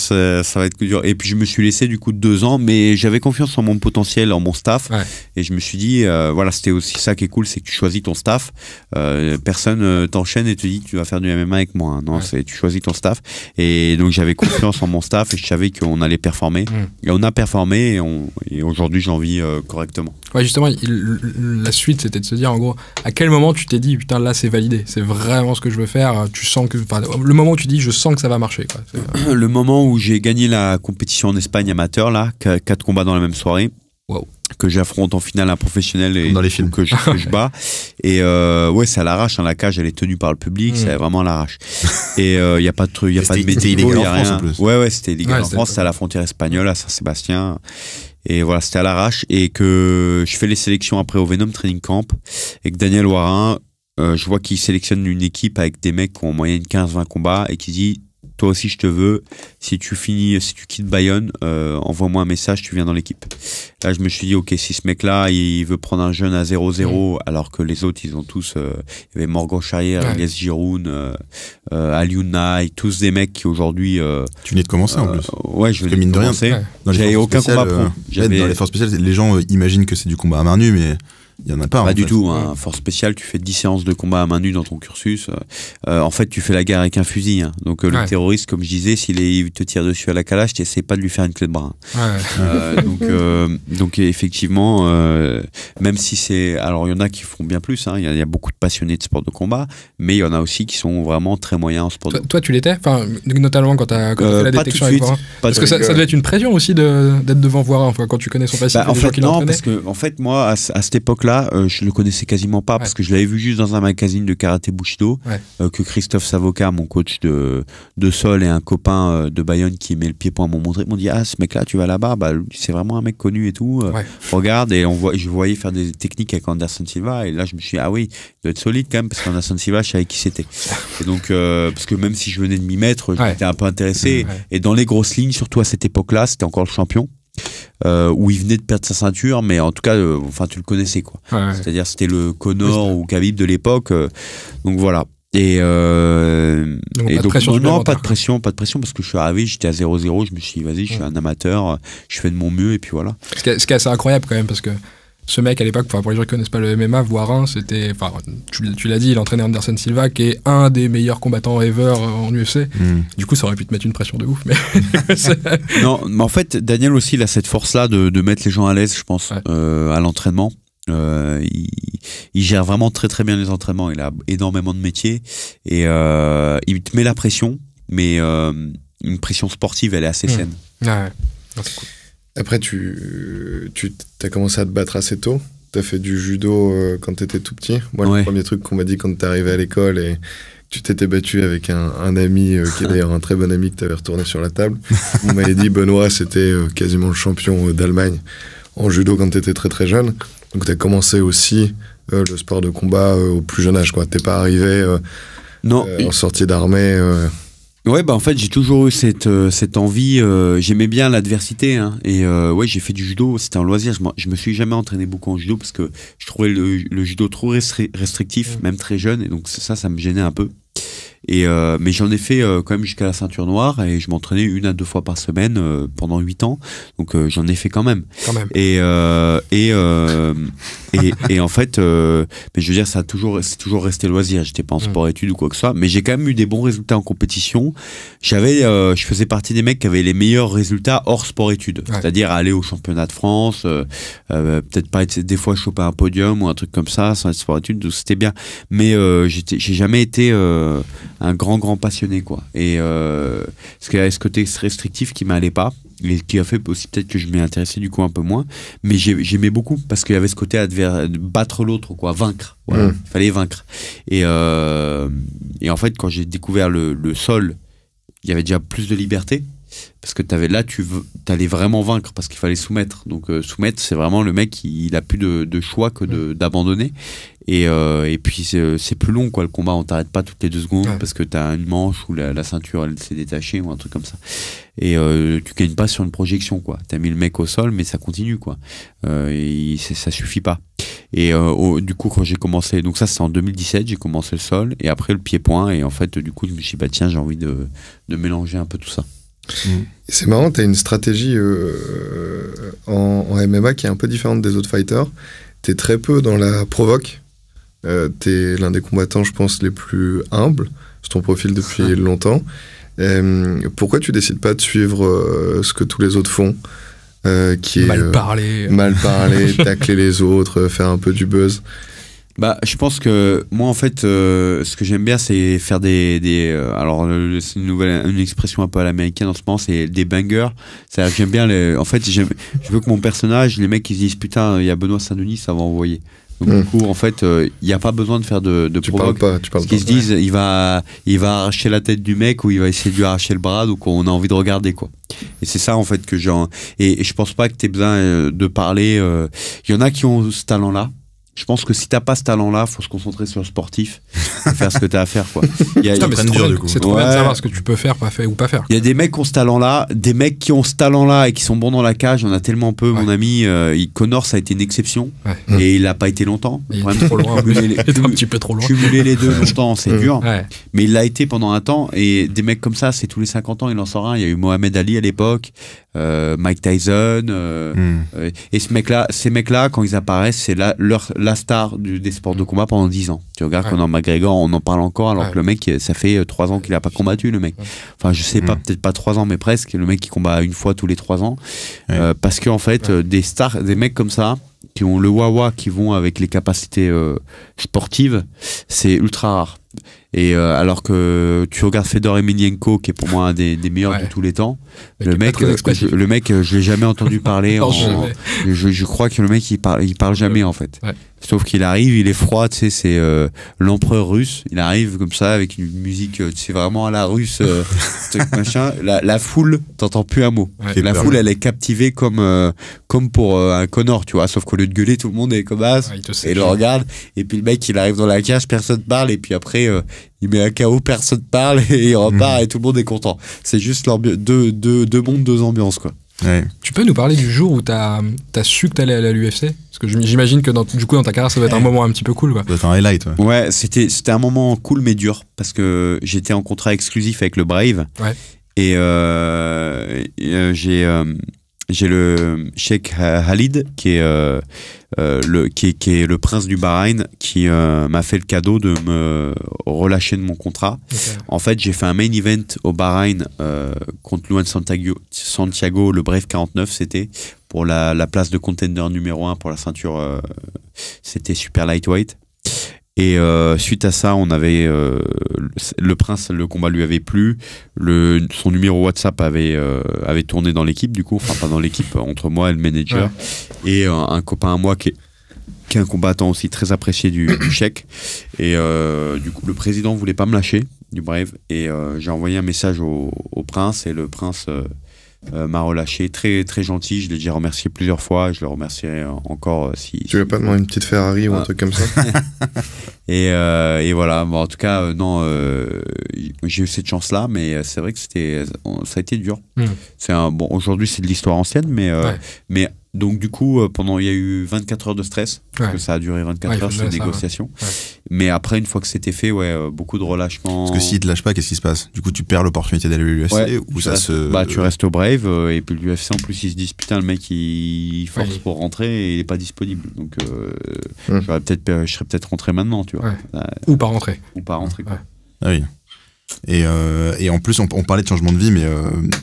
va être dur et puis je me suis laissé du coup de deux ans mais j'avais confiance en mon potentiel en mon staff et je me suis dit voilà c'était aussi ça qui est cool c'est que tu choisis ton staff personne t'enchaîne et te dit tu vas faire du MMA avec moi hein. non c'est tu choisis ton staff et donc j'avais confiance en mon staff et je savais qu'on allait performer mm. et on a performé et, et aujourd'hui j'en vis correctement justement, la suite, c'était de se dire, en gros, à quel moment tu t'es dit, putain, là, c'est validé, c'est vraiment ce que je veux faire, euh, tu sens que. Le moment où tu dis, je sens que ça va marcher. Euh, le moment où j'ai gagné la compétition en Espagne amateur, là, quatre combats dans la même soirée. que j'affronte en finale un professionnel et dans les films. Que, je, bats et euh, ouais ça l'arrache dans hein, la cage elle est tenue par le public ça mm. c'est vraiment l'arrache et il y n'y a pas de truc il a pas de métier illégal en ouais ouais c'était illégal en France c'est à la frontière espagnole à Saint-Sébastien et voilà, c'était à l'arrache. Et que je fais les sélections après au Venom Training Camp. Et que Daniel Warin, euh, je vois qu'il sélectionne une équipe avec des mecs qui ont en moyenne 15-20 combats et qui dit Toi aussi, je te veux si tu finis, si tu quittes Bayonne, euh, envoie-moi un message, tu viens dans l'équipe. Là, je me suis dit, ok, si ce mec-là, il veut prendre un jeune à 0-0, mm. alors que les autres, ils ont tous, euh, il y avait Morgan Charrier, ouais. Giroun, euh, tous des mecs qui aujourd'hui. tu venais de commencer en plus. ouais, je venais de, commencer. J'avais aucun combat pro. Dans les forces spéciales, les gens imaginent que c'est du combat à main nue, mais. Il n'y en a pas. Pas du tout. Un hein. Force spéciale, tu fais 10 séances de combat à main nue dans ton cursus. en fait, tu fais la guerre avec un fusil. Hein. Donc, le terroriste, comme je disais, s'il est te tire dessus à la calache, t'essaies pas de lui faire une clé de bras. Euh, donc, euh, donc effectivement, euh, même si c'est, alors il y en a qui font bien plus. Hein. Il y, a beaucoup de passionnés de sport de combat, mais il y en a aussi qui sont vraiment très moyens en sport. Toi, combat. toi tu l'étais, enfin, notamment quand tu as, quand la détection avec Parce que ça, devait être une pression aussi d'être devant voir, enfin, quand tu connais son passif. Bah, en fait, parce que en fait, moi, à, cette époque-là, je le connaissais quasiment pas parce que je l'avais vu juste dans un magazine de karaté bushido que Christophe Savoca, mon coach de de sol et un copain de Bayonne qui met le pied pour m'ont montré, m'ont dit ah ce mec là tu vas là-bas, bah, c'est vraiment un mec connu et tout. Euh, regarde et on voit, je voyais faire des techniques avec Anderson Silva et là je me suis dit, ah oui il doit être solide quand même parce qu'Anderson Silva je savais qui c'était. Et donc euh, parce que même si je venais de m'y mettre, j'étais un peu intéressé et dans les grosses lignes surtout à cette époque-là c'était encore le champion. Euh, où il venait de perdre sa ceinture, mais en tout cas, enfin, tu le connaissais quoi. C'est-à-dire c'était le Connor ou Khabib de l'époque. donc voilà. Et, euh, donc, pas de pression non, pas de pression, pas de pression, parce que je suis arrivé, j'étais à 0-0, je me suis dit, vas-y, je suis un amateur, je fais de mon mieux, et puis voilà. Ce qui est, assez incroyable quand même, parce que ce mec à l'époque, pour les gens qui connaissent pas le MMA, voire un c'était, enfin, tu, l'as dit, il entraînait Anderson Silva, qui est un des meilleurs combattants ever en UFC. Hmm. Du coup, ça aurait pu te mettre une pression de ouf. Mais non, mais en fait, Daniel aussi, il a cette force-là de, mettre les gens à l'aise, je pense, euh, à l'entraînement. Euh, il, gère vraiment très très bien les entraînements. Il a énormément de métiers et euh, il te met la pression, mais euh, une pression sportive, elle est assez mmh. saine. Ah ah, Après, tu, tu as commencé à te battre assez tôt. Tu as fait du judo quand tu étais tout petit. Moi, le premier truc qu'on m'a dit quand tu arrivé à l'école et tu t'étais battu avec un, ami, qui est d'ailleurs un très bon ami que tu avais retourné sur la table. On m'avait dit, Benoît, c'était quasiment le champion d'Allemagne en judo quand tu étais très très jeune. Donc tu commencé aussi euh, le sport de combat euh, au plus jeune âge, quoi. T'es pas arrivé euh, non. en sortie d'armée. Ouais, bah en fait, j'ai toujours eu cette, cette envie. J'aimais bien l'adversité. Hein, et ouais, j'ai fait du judo. C'était un loisir. Je, je me suis jamais entraîné beaucoup en judo parce que je trouvais le, judo trop restrictif, mm. même très jeune. Et donc, ça, ça me gênait un peu. Et, euh, mais j'en ai fait euh, quand même jusqu'à la ceinture noire et je m'entraînais une à deux fois par semaine euh, pendant huit ans. Donc j'en ai fait quand même. Et, et, et, en fait, mais je veux dire, ça a toujours, c'est toujours resté loisir. J'étais pas en sport études ou quoi que ce soit, mais j'ai quand même eu des bons résultats en compétition. J'avais, je faisais partie des mecs qui avaient les meilleurs résultats hors sport études, c'est-à-dire aller au championnat de France, peut-être pas des fois choper un podium ou un truc comme ça sans être sport études. Donc c'était bien. Mais j'étais, j'ai jamais été un grand, grand passionné, quoi. Et euh, ce qui avait ce côté restrictif qui m'allait pas, qui a fait aussi peut-être que je m'y intéressé du coup un peu moins, mais j'aimais beaucoup parce qu'il y avait ce côté à battre l'autre, quoi, vaincre. Voilà, mmh. fallait vaincre. Euh, et, en fait, quand j'ai découvert le, le sol, il y avait déjà plus de liberté parce que avais, là, tu allais vraiment vaincre parce qu'il fallait soumettre. Donc euh, soumettre, c'est vraiment le mec, il, a plus de, choix que mm. d'abandonner. Et, euh, puis euh, c'est plus long quoi le combat, on t'arrête pas toutes les deux secondes parce que t'as une manche ou la, ceinture elle s'est détachée ou un truc comme ça. Et tu gagnes pas sur une projection quoi. as mis le mec au sol mais ça continue quoi. et ça suffit pas. Et du coup quand j'ai commencé, donc ça c'est en 2017, j'ai commencé le sol et après le pied-point et en fait du coup je me suis dit bah, tiens j'ai envie de mélanger un peu tout ça. Mm. C'est marrant, tu as une stratégie euh, euh, en, MMA qui est un peu différente des autres fighters. Tu es très peu dans la provoque. Euh, tu es l'un des combattants, je pense, les plus humbles sur ton profil depuis ah. longtemps. Euh, pourquoi tu décides pas de suivre ce que tous les autres font qui Mal parler. mal parler, tacler les autres, faire un peu du buzz. Bah, je pense que moi, en fait, euh, ce que j'aime bien, c'est faire des. des euh, alors, c'est une, nouvelle, une expression un peu à l'américaine en ce moment, c'est des bangers. C'est-à-dire j'aime bien les. En fait, je veux que mon personnage, les mecs, ils se disent Putain, il y a Benoît Saint-Denis, ça va envoyer. Donc, hmm. du coup, en fait, euh, il n'y a pas besoin de faire de, de tu Parles pas, tu parles Ils se disent, il va, il va arracher la tête du mec ou il va essayer de lui arracher le bras, donc on a envie de regarder, quoi. Et c'est ça, en fait, que j'en. Et, et je pense pas que tu aies besoin de parler. Il y en a qui ont ce talent-là je pense que si t'as pas ce talent-là, faut se concentrer sur le sportif, faire ce que t'as à faire, quoi. C'est trop, bien de savoir ce que tu peux faire, ou pas faire. Il y a des mecs qui ont ce talent-là, des mecs qui ont ce talent-là et qui sont bons dans la cage. On a tellement peu, mon ami. Euh, il Connor, ça a été une exception et il a pas été longtemps. Il est trop loin. un petit peu trop loin. Cumuler les deux longtemps, c'est dur. Mais il l'a été pendant un temps et des mecs comme ça, c'est tous les 50 ans, il en sort un. Il y a eu Mohamed Ali à l'époque, euh, Mike Tyson. Euh, hmm. Et ce mec-là, ces mecs-là, quand ils apparaissent, c'est là leur la star des sports de combat pendant 10 ans. Tu regardes ouais. Conor McGregor, on en parle encore, alors que le mec, euh, ça fait 3 euh, ans qu'il a pas combattu, le mec. Enfin, je sais pas, mm. peut-être pas 3 ans, mais presque. Le mec qui combat une fois tous les 3 ans. Euh, parce qu'en fait, des stars, des mecs comme ça, qui ont le wawa, qui vont avec les capacités sportives, c'est ultra rare. Et alors que tu regardes Fedor Emelianenko, qui est pour moi un des, meilleurs de tous les temps, le mec, je, le mec, je l'ai jamais entendu parler. en, je, crois que le mec, il parle, il parle jamais en fait. Ouais. Sauf qu'il arrive, il est froid, tu sais, c'est euh, l'empereur russe. Il arrive comme ça avec une musique, euh, tu vraiment à la russe, euh, machin. La, foule, t'entends plus un mot. la foule, elle est captivée comme, comme pour un connard, tu vois. Sauf qu'au lieu de gueuler, tout le monde est comme as et le regarde. Et puis le mec, il arrive dans la cage, personne parle. Et puis après, il met un chaos, personne parle et il repart mhm. et tout le monde est content. C'est juste deux, deux, deux mondes, deux ambiances, quoi. Tu peux nous parler du jour où tu as, su que t'allais allais à l'UFC Parce que j'imagine que dans, du coup, dans ta carrière, ça va être un moment un petit peu cool. Ça doit être un highlight. Ouais, c'était c'était un moment cool mais dur parce que j'étais en contrat exclusif avec le Brave. Ouais. Et, euh, euh, j'ai. Euh, j'ai le Sheikh Khalid qui est, euh, euh, le, qui est le prince du Bahreïn qui euh, m'a fait le cadeau de me relâcher de mon contrat. En fait, j'ai fait un main event au Bahreïn contre Luan Santiago, le Bref 49, c'était pour la, la, place de contender numéro 1 pour la ceinture, c'était super lightweight. Et euh, suite à ça, on avait euh, le prince, le combat lui avait plu. Le, son numéro WhatsApp avait euh, avait tourné dans l'équipe du coup, enfin pas dans l'équipe, entre moi et le manager et un, copain à moi qui est, qui un combattant aussi très apprécié du, du chèque. Et du coup, le président voulait pas me lâcher du brave et j'ai envoyé un message au, au, prince et le prince euh, m'a relâché, très très gentil. Je l'ai déjà remercié plusieurs fois. Je le remercierai euh, encore euh, si. Tu lui as pas demandé une petite Ferrari ou un truc comme ça et, et, voilà. Bon, en tout cas, non, j'ai eu cette chance là, mais c'est vrai que c'était, ça a été dur. Hmm. C'est un bon. Aujourd'hui, c'est de l'histoire ancienne, mais mais donc du coup, euh, pendant il y a eu 24 heures de stress, parce que ça a duré 24 heures ces négociation. Mais après, une fois que c'était fait, ouais, euh, beaucoup de relâchement. Parce que ne te lâche pas, qu'est-ce qui se passe Du coup, tu perds l'opportunité d'aller à l'UFC ou ça se. Bah, tu restes au Brave euh, et puis l'UFC en plus ils se disent putain le mec il force pour rentrer et il n'est pas disponible. Donc euh, hmm. être je serais peut-être rentré maintenant, tu vois. ou pas rentrer. Ou pas rentrer. Quoi. Ah oui. Et, et, en plus, on, parlait de changement de vie, mais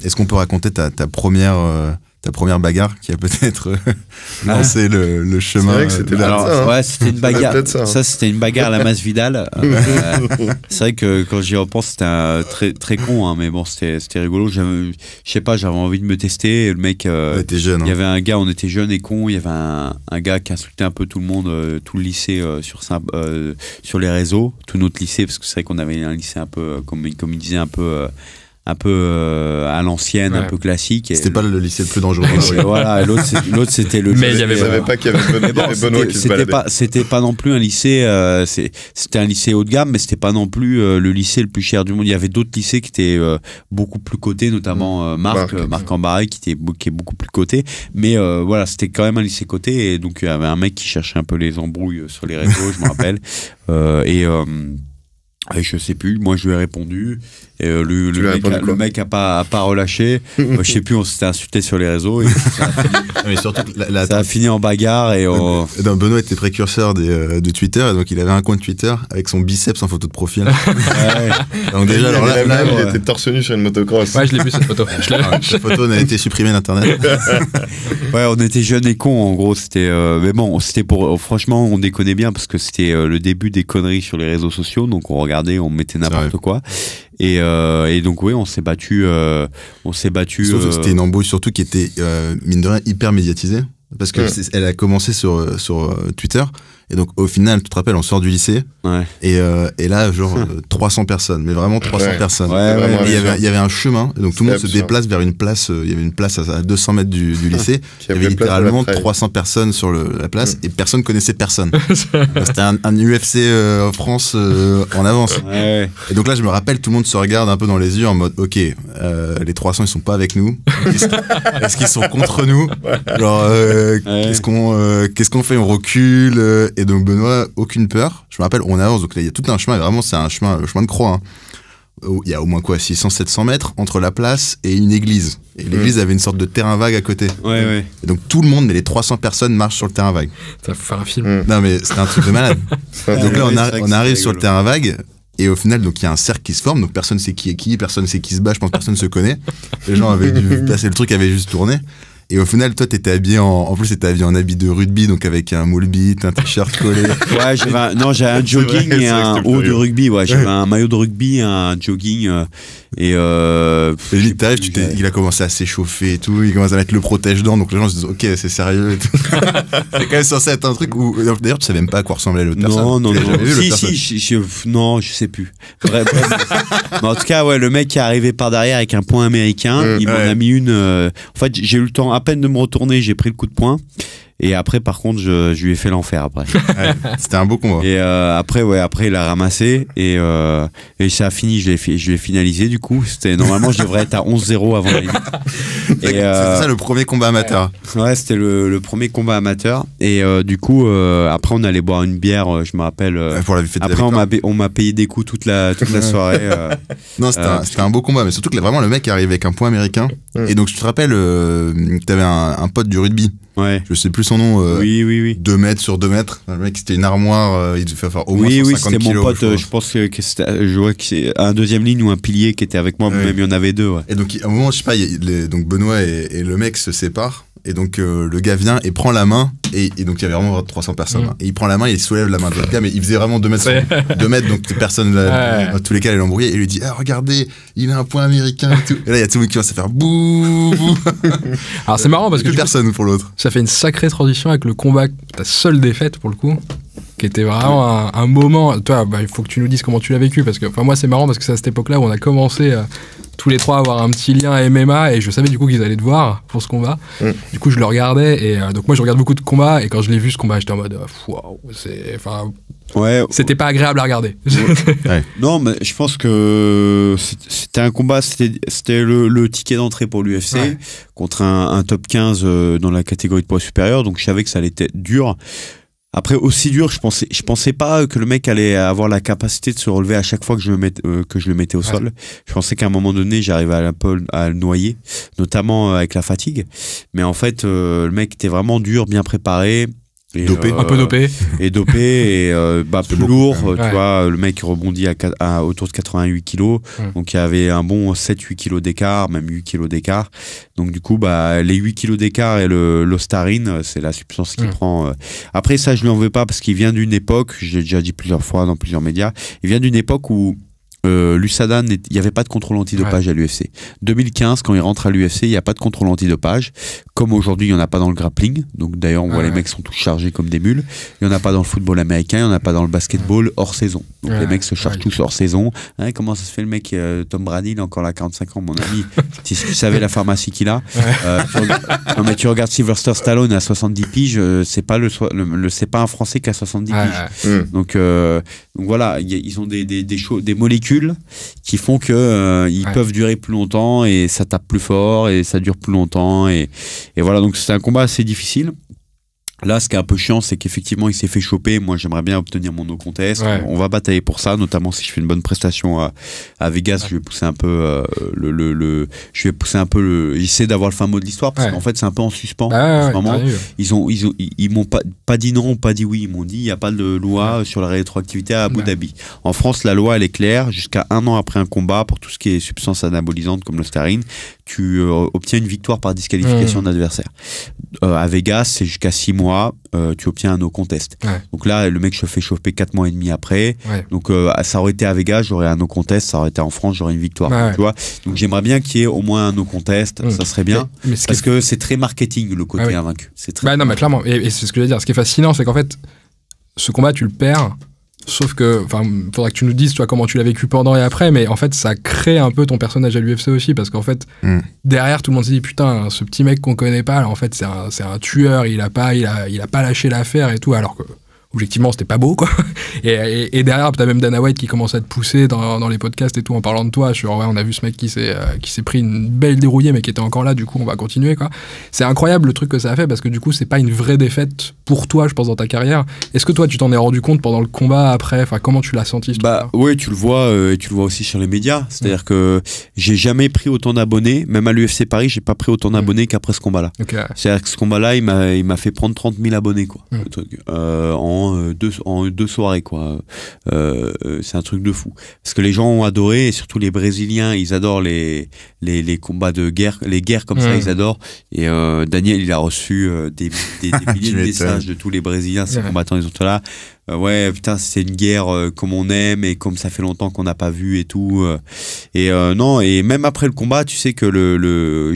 est-ce qu'on peut raconter ta, ta première ta première bagarre qui a peut-être euh, ah. lancé le, chemin. Vrai que c'était euh, ça, hein. ouais, c'était une bagarre. Hein. ça, c'était une bagarre à la masse Vidal. Euh, c'est vrai que quand j'y repense, c'était un, très très con, hein, mais bon, c'était, rigolo. Je sais pas, j'avais envie de me tester. Le mec, il y avait un gars, on était jeunes et con. Il y avait un, gars qui insultait un peu tout le monde, tout le lycée sur sur les réseaux, tout notre lycée, parce que c'est vrai qu'on avait un lycée un peu, comme, comme il disait, un peu un peu euh, à l'ancienne, un peu classique. C'était pas le lycée le plus dangereux. voilà, l'autre c'était le. Euh, mais il y avait, pas qu'il y avait, Benoît, qui se Pas, c'était pas non plus un lycée. Euh, c'était un lycée haut de gamme, mais c'était pas non plus le lycée le plus cher du monde. Il y avait d'autres lycées qui étaient beaucoup plus cotés, notamment mmh. Marc, Marc, qui était est beaucoup plus coté. Mais voilà, c'était quand même un lycée coté, et donc il y avait un mec qui cherchait un peu les embrouilles sur les réseaux, je me rappelle, et. Et je sais plus, moi je lui ai répondu, et euh, le, mec a, pas, pas relâché. Euh, je sais plus, on s'était insulté sur les réseaux. ça, a fini, mais surtout, ça a fini en bagarre. Et oh. euh, Benoît était précurseur des, de Twitter. donc, il avait un compte Twitter avec son biceps en photo de profil. Donc, déjà, il était torse nu sur une motocross. Ouais, je l'ai vu cette photo. la photo a été supprimée d'Internet. ouais, on était jeunes et cons, en gros. C'était, mais bon, c'était pour. franchement, on déconnait bien parce que c'était le début des conneries sur les réseaux sociaux. Donc, on regardait, on mettait n'importe quoi. Euh, et, donc oui, on s'est battu. Euh, on s'est battu. Euh, c'était une embauche surtout qui était mine de rien hyper médiatisée parce que mm. elle a commencé sur sur Twitter et donc, au final, tu te rappelles, on sort du lycée. Euh, et, là, genre, 300 euh, personnes, mais vraiment 300 personnes. il, y avait, un chemin, donc tout le monde se déplace vers une place. Euh, il y avait une place à, 200 mètres du, lycée. il y avait littéralement 300 personnes sur la place, mm. et personne connaissait personne. C'était un, UFC en France en avance. Et donc là, je me rappelle, tout le monde se regarde un peu dans les yeux en mode, ok, les 300, ils sont pas avec nous. Est-ce qu'ils sont contre nous qu'est-ce qu'on fait On recule et donc Benoît, aucune peur. Je me rappelle, on avance, donc là, il y a tout un chemin, vraiment, c'est un chemin, chemin de croix. Hein. Il y a au moins quoi, 600-700 mètres entre la place et une église. Et l'église avait une sorte de terrain vague à côté. Ouais, ouais. Et donc tout le monde, mais les 300 personnes marchent sur le terrain vague. Ça va faire un film. Mm. Non, mais c'était un truc de malade. donc là, on, arrive sur le terrain vague. Et au final, donc il y a un cercle qui se forme, donc personne sait qui est qui, personne sait qui se bat, je pense personne se connaît. Les gens avaient dû passer le truc, avait juste tourné. Et au final, toi, t'étais habillé en, en plus, t'étais habillé en habit de rugby, donc avec un moule un t-shirt collé. ouais, j'avais un, jogging et un haut de rugby, ouais. J'avais un maillot de rugby, un jogging, euh, et euh, il a commencé à s'échauffer et tout, il commence à mettre le protège dents, donc les gens se disent ok c'est sérieux. et tout. c'est quand même censé être un truc où d'ailleurs tu savais même pas à quoi ressemblait l'autre personne. Non non non. Si, si, je, non je sais plus. en tout cas ouais le mec qui est arrivé par derrière avec un point américain, euh, il m'en a mis une. Euh, en fait j'ai eu le temps à peine de me retourner, j'ai pris le coup de poing. Et après, par contre, je, lui ai fait l'enfer après. C'était un beau combat. Et euh, après, ouais, après, il a ramassé et, euh, et ça a fini. Je l'ai, je finalisé du coup. normalement, je devrais être à 11-0 avant la euh, C'était ça le premier combat amateur. Ouais, c'était le, premier combat amateur. Et du coup, après, on allait boire une bière. Je me rappelle. Pour la après, on m'a, payé des coups toute la, toute la soirée. non, c'était, un, beau combat, mais surtout que vraiment, le mec est arrivé avec un point américain. Mm. Et donc, je te rappelle, tu avais un pote du rugby. Ouais. Je sais plus son nom. Euh, oui, oui, oui. 2 mètres sur 2 mètres. Le mec, c'était une armoire. Euh, il devait faire au moins oui, 150 oui, kilos. mon pote. Euh, je, pense que, c'était euh, je vois que c'est un deuxième ligne ou un pilier qui était avec moi. Même il y en avait deux. Et donc, à un moment, je sais pas, donc Benoît et, le mec se séparent. Et donc euh, le gars vient et prend la main, et, donc il y avait vraiment 300 personnes. Mm. Et il prend la main, et il soulève la main de l'autre gars, mais il faisait vraiment 2 mètres, 2 mètres donc personne, dans tous les cas, elle l'embrouillé. et il lui dit Ah, regardez, il a un point américain et tout. Et là, il y a tout le monde qui va se faire bouh, Alors c'est marrant parce que. personne pour l'autre. Ça fait une sacrée transition avec le combat, ta seule défaite pour le coup, qui était vraiment un, moment. Toi, bah, il faut que tu nous dises comment tu l'as vécu, parce que moi c'est marrant parce que c'est à cette époque-là où on a commencé. à tous les trois avoir un petit lien MMA et je savais du coup qu'ils allaient te voir pour ce combat. Mm. Du coup, je le regardais et euh, donc moi je regarde beaucoup de combats et quand je l'ai vu ce combat, j'étais en mode euh, waouh, c'est enfin ouais, c'était pas agréable à regarder. non, mais je pense que c'était un combat, c'était le, le, ticket d'entrée pour l'UFC contre un, un, top 15 euh, dans la catégorie de poids supérieur, donc je savais que ça allait être dur. Après, aussi dur, je pensais, je pensais pas que le mec allait avoir la capacité de se relever à chaque fois que je, le met, euh, que je le mettais au sol. Je pensais qu'à un moment donné, j'arrivais à, un peu à le noyer, notamment euh, avec la fatigue. Mais en fait, euh, le mec était vraiment dur, bien préparé dopé. Euh, un peu dopé. Et dopé, et euh, bah, plus lourd. Euh, tu vois, le mec rebondit à, autour de 88 kg. Hum. Donc il y avait un bon 7-8 kg d'écart, même 8 kg d'écart. Donc du coup, bah, les 8 kg d'écart et l'ostarine, c'est la substance qui hum. prend. Après, ça, je ne lui en veux pas parce qu'il vient d'une époque, j'ai déjà dit plusieurs fois dans plusieurs médias, il vient d'une époque où euh, Lusada, il n'y avait pas de contrôle antidopage à l'UFC. 2015, quand il rentre à l'UFC, il n'y a pas de contrôle antidopage. Comme aujourd'hui, il n'y en a pas dans le grappling. Donc d'ailleurs, on voit les mecs sont tous chargés comme des mules. Il n'y en a pas dans le football américain, il n'y en a pas dans le basketball hors saison. Donc les mecs se chargent tous hors saison. Hein, comment ça se fait le mec euh, Tom Brady, il encore là 45 ans, mon ami. si tu savais la pharmacie qu'il a. tu euh, non, mais tu regardes Sylvester Stallone à 70 piges, c'est pas, le, pas un Français qui a 70 piges. Hmm. Donc, voilà, ils ont des, des molécules qui font que euh, ils peuvent durer plus longtemps et ça tape plus fort et ça dure plus longtemps et, et voilà donc c'est un combat assez difficile Là, ce qui est un peu chiant, c'est qu'effectivement, il s'est fait choper. Moi, j'aimerais bien obtenir mon no contest. On va batailler pour ça, notamment si je fais une bonne prestation à, Vegas. Je vais pousser un peu euh, le, je vais pousser un peu le. J'essaie d'avoir le fin mot de l'histoire parce qu'en fait, c'est un peu en suspens ah Ils ont, ils m'ont pas, dit non, pas dit oui. Ils m'ont dit, il n'y a pas de loi sur la rétroactivité à Abu Dhabi. En France, la loi, elle est claire. Jusqu'à un an après un combat, pour tout ce qui est substance anabolisante comme l'ostarine, tu euh, obtiens une victoire par disqualification mmh. d'adversaire. Euh, à Vegas, c'est jusqu'à 6 mois, euh, tu obtiens un no contest. Donc là, le mec se fait choper 4 mois et demi après. Donc ça aurait été à Vegas, j'aurais un no contest, ça aurait été en France, j'aurais une victoire. Tu vois Donc j'aimerais bien qu'il y ait au moins un no contest, mmh. ça serait bien. parce que c'est très marketing le côté ah invaincu. C'est très. Bah non, mais clairement, et, et c'est ce que je veux dire. Ce qui est fascinant, c'est qu'en fait, ce combat, tu le perds Sauf que, enfin, faudra que tu nous dises, toi, comment tu l'as vécu pendant et après, mais en fait, ça crée un peu ton personnage à l'UFC aussi, parce qu'en fait, hmm. derrière, tout le monde se dit, putain, ce petit mec qu'on connaît pas, là en fait, c'est un, un, tueur, il a pas, il a, il a pas lâché l'affaire et tout, alors que objectivement, c'était pas beau, quoi. Et, et, tu derrière, t'as même Dana White qui commence à te pousser dans, les podcasts et tout en parlant de toi. ouais, on a vu ce mec qui s'est euh, s'est pris une belle dérouillée, mais qui était encore là, du coup, on va continuer, quoi. C'est incroyable le truc que ça a fait parce que du coup, c'est pas une vraie défaite pour toi, je pense, dans ta carrière. Est-ce que toi, tu t'en es rendu compte pendant le combat après Enfin, comment tu l'as senti Bah, oui, tu le vois, euh, et tu le vois aussi sur les médias. C'est-à-dire que j'ai jamais pris autant d'abonnés, même à l'UFC Paris, j'ai pas pris autant mm. d'abonnés qu'après ce combat-là. C'est-à-dire que ce combat-là, il m'a fait prendre 30 000 abonnés, quoi. Mm. Euh, en euh, deux, en deux soirées, quoi. Euh, euh, c'est un truc de fou. Parce que les gens ont adoré, et surtout les Brésiliens, ils adorent les, les, combats de guerre, les guerres comme ça, ils adorent. Et Daniel, il a reçu des, des, milliers de messages de tous les Brésiliens, ces combattants, ils sont là. Euh, ouais, putain, c'est une guerre euh, comme on aime et comme ça fait longtemps qu'on n'a pas vu et tout. Euh, et non, et même après le combat, tu sais que le, le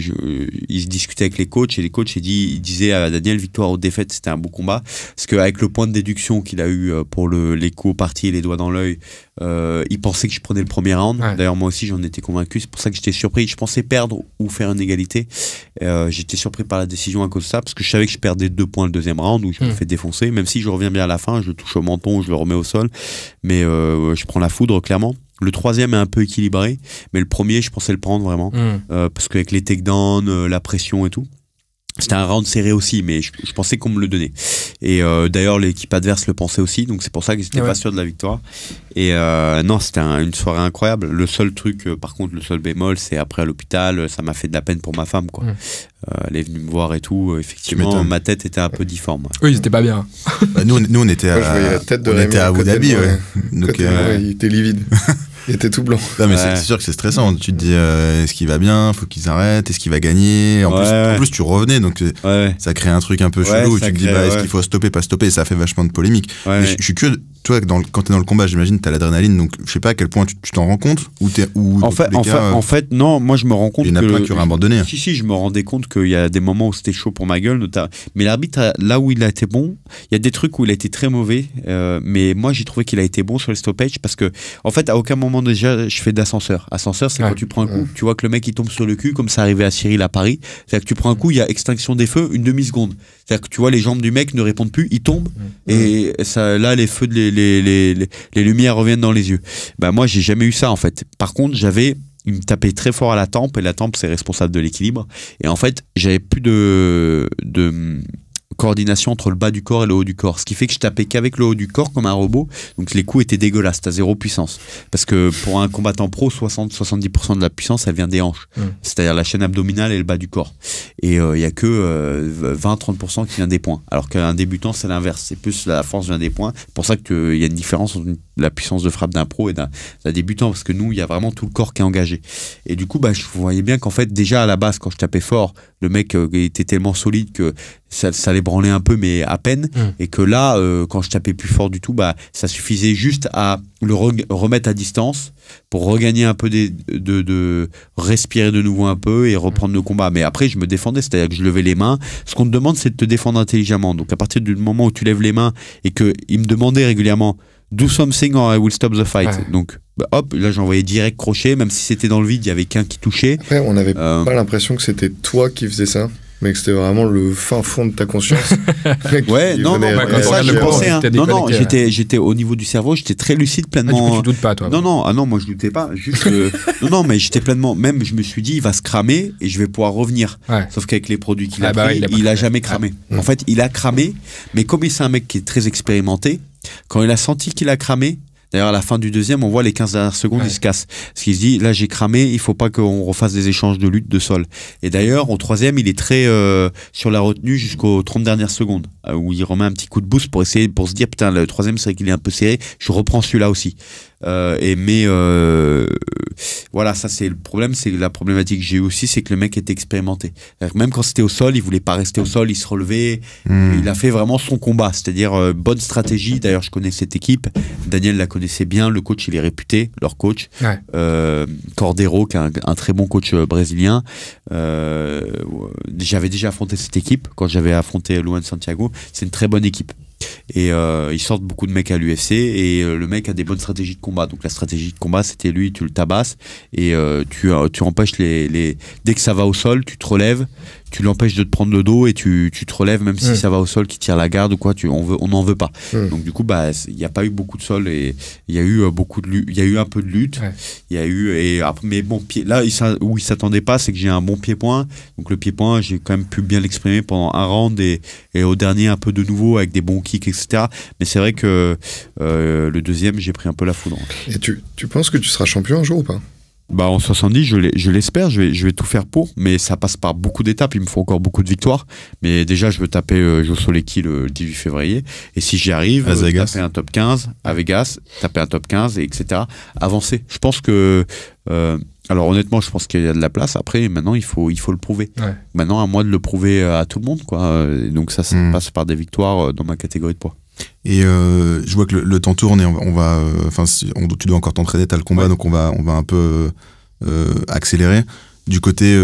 il se discutait avec les coachs et les coachs ils disaient à Daniel victoire ou défaite, c'était un beau combat parce qu'avec le point de déduction qu'il a eu pour le, les coups les doigts dans l'œil, euh, il pensait que je prenais le premier round. D'ailleurs, moi aussi, j'en étais convaincu. C'est pour ça que j'étais surpris. Je pensais perdre ou faire une égalité. Euh, j'étais surpris par la décision à cause de ça, parce que je savais que je perdais deux points le deuxième round, où je me hmm. fais défoncer. Même si je reviens bien à la fin, je touche au menton, je le remets au sol. Mais euh, je prends la foudre, clairement. Le troisième est un peu équilibré, mais le premier, je pensais le prendre vraiment. Hmm. parce qu'avec les takedowns, la pression et tout. C'était un round serré aussi, mais je, pensais qu'on me le donnait. Et euh, d'ailleurs, l'équipe adverse le pensait aussi, donc c'est pour ça qu'ils n'étaient pas sûrs de la victoire. Et euh, non, c'était une soirée incroyable. Le seul truc, euh, par contre, le seul bémol, c'est après à l'hôpital, ça m'a fait de la peine pour ma femme, quoi. elle est venue me voir et tout. Effectivement, ma tête était un peu difforme. Oui, ils n'étaient pas bien. Bah, nous, nous, on était à, Abu Dhabi, donc, il était livide. Il était tout blanc. Non, mais c'est sûr que c'est stressant. Tu te dis, euh, est-ce qu'il va bien Faut qu'il s'arrête. Est-ce qu'il va gagner en, plus, tu revenais, donc euh, ça crée un truc un peu chelou. Où tu te dis, bah, est-ce qu'il faut stopper, pas stopper Ça fait vachement de polémique. Mais je suis que toi, quand t'es dans le combat, j'imagine, t'as l'adrénaline, donc je sais pas à quel point tu, t'en rends compte ou t'es ou en fait, en, fait, non, moi je me rends compte. Il y en a plein qui auraient abandonné. Hein. Si si, je me rendais compte qu'il y a des moments où c'était chaud pour ma gueule, notamment. mais l'arbitre euh, là où il a été bon, il y a des trucs où il a été très mauvais, euh, mais moi j'ai trouvé qu'il a été bon sur le stoppage parce que en fait à aucun moment déjà je fais d'ascenseur. Ascenseur, c'est quand tu prends un coup, tu vois que le mec il tombe sur le cul comme ça arrivait à Cyril à Paris, c'est que tu prends un coup, il y a extinction des feux une demi seconde, c'est-à-dire que tu vois les jambes du mec ne répondent plus, il tombe et ça là les feux de les, lumières reviennent dans les yeux. Bah moi, j'ai jamais eu ça en fait. Par contre, j'avais une me très fort à la tempe et la tempe c'est responsable de l'équilibre et en fait j'avais plus de, de coordination entre le bas du corps et le haut du corps. Ce qui fait que je tapais qu'avec le haut du corps comme un robot. Donc les coups étaient dégueulasses, à zéro puissance. Parce que pour un combattant pro, 60-70% de la puissance, elle vient des hanches. Mmh. C'est-à-dire la chaîne abdominale et le bas du corps. Et il euh, n'y a que 20-30% euh, qui vient des points. Alors qu'un débutant, c'est l'inverse. C'est plus la force vient des points. pour ça qu'il euh, y a une différence entre une la puissance de frappe d'un pro et d'un débutant, parce que nous, il y a vraiment tout le corps qui est engagé. Et du coup, bah, je voyais bien qu'en fait, déjà à la base, quand je tapais fort, le mec euh, était tellement solide que ça, ça l'ébranlait un peu, mais à peine. Hum. Et que là, euh, quand je tapais plus fort du tout, bah, ça suffisait juste à le remettre à distance pour regagner un peu de, respirer de nouveau un peu et reprendre le hum. combat. Mais après, je me défendais, c'est-à-dire que je levais les mains. Ce qu'on te demande, c'est de te défendre intelligemment. Donc à partir du moment où tu lèves les mains et que me demandait régulièrement do something or I will stop the fight. Donc, bah, hop, là j'ai envoyé direct crochet, même si c'était dans le vide, il y avait qu'un qui touchait. Après, on n'avait euh, pas l'impression que c'était toi qui faisais ça mais que c'était vraiment le fin fond de ta conscience. ouais, non, non, euh, bah, ça, je pensais, hein. non, non, j'étais, j'étais au niveau du cerveau, j'étais très lucide, ah, pleinement. Ah, coup, tu doutes pas, euh, toi. Non, non, ah non, moi je doutais pas. Juste, non, non, mais j'étais pleinement. Même, je me suis dit, il va se cramer et je vais pouvoir revenir. Sauf qu'avec les produits qu'il ah, a bah pris, il a, jamais cramé. Ah. En fait, il a cramé, mais comme c'est un mec qui est très expérimenté, quand il a senti qu'il a cramé, D'ailleurs, à la fin du deuxième, on voit les 15 dernières secondes, il se casse. Parce qu'il se dit, là, j'ai cramé, il faut pas qu'on refasse des échanges de lutte de sol. Et d'ailleurs, au troisième, il est très euh, sur la retenue jusqu'aux 30 dernières secondes, euh, où il remet un petit coup de boost pour essayer, pour se dire, putain, le troisième, c'est vrai qu'il est un peu serré, je reprends celui-là aussi. Euh, et mais euh, voilà, ça c'est le problème, c'est la problématique que j'ai eu aussi, c'est que le mec était expérimenté. Même quand c'était au sol, il voulait pas rester au sol, il se relevait, hmm. il a fait vraiment son combat, c'est-à-dire euh, bonne stratégie. D'ailleurs, je connais cette équipe, Daniel la connaissait bien, le coach il est réputé, leur coach Cordero, qui est un, un, très bon coach brésilien. j'avais déjà affronté cette équipe quand j'avais affronté Luan Santiago. C'est une très bonne équipe. Et euh, ils sortent beaucoup de mecs à l'UFC et euh, le mec a des bonnes stratégies de combat. Donc la stratégie de combat, c'était lui, tu le tabasses et euh, tu, tu empêches les, les, Dès que ça va au sol, tu te relèves, tu l'empêches de te prendre le dos et tu, te relèves, même si ça va au sol qui tire la garde ou quoi, tu, on veut, on n'en veut pas. Donc du coup, bah, il n'y a pas eu beaucoup de sol et il y a eu euh, beaucoup de, il y a eu un peu de lutte, il y a eu et mais bon pied, là où il s'attendait pas, c'est que j'ai un bon pied point. Donc le pied point, j'ai quand même pu bien l'exprimer pendant un round et, et, au dernier un peu de nouveau avec des bons kicks, etc. Mais c'est vrai que euh, le deuxième, j'ai pris un peu la foudre. Et tu, tu penses que tu seras champion un jour ou pas bah, en 70, je l'espère, je vais, je vais tout faire pour, mais ça passe par beaucoup d'étapes, il me faut encore beaucoup de victoires. Mais déjà, je veux taper euh, Josoleki le 18 février, et si j'y arrive, taper un top 15 à Vegas, taper un top 15, etc. Avancer. Je pense que... Euh, alors honnêtement, je pense qu'il y a de la place. Après, maintenant, il faut, il faut le prouver. Maintenant, à moi de le prouver à tout le monde. Quoi. Euh, donc ça, ça hmm. passe par des victoires euh, dans ma catégorie de poids. Et euh, je vois que le, temps tourne et on, va, euh, enfin, tu dois encore t'entraîner, as le combat, donc on va, on va un peu euh, accélérer. Du côté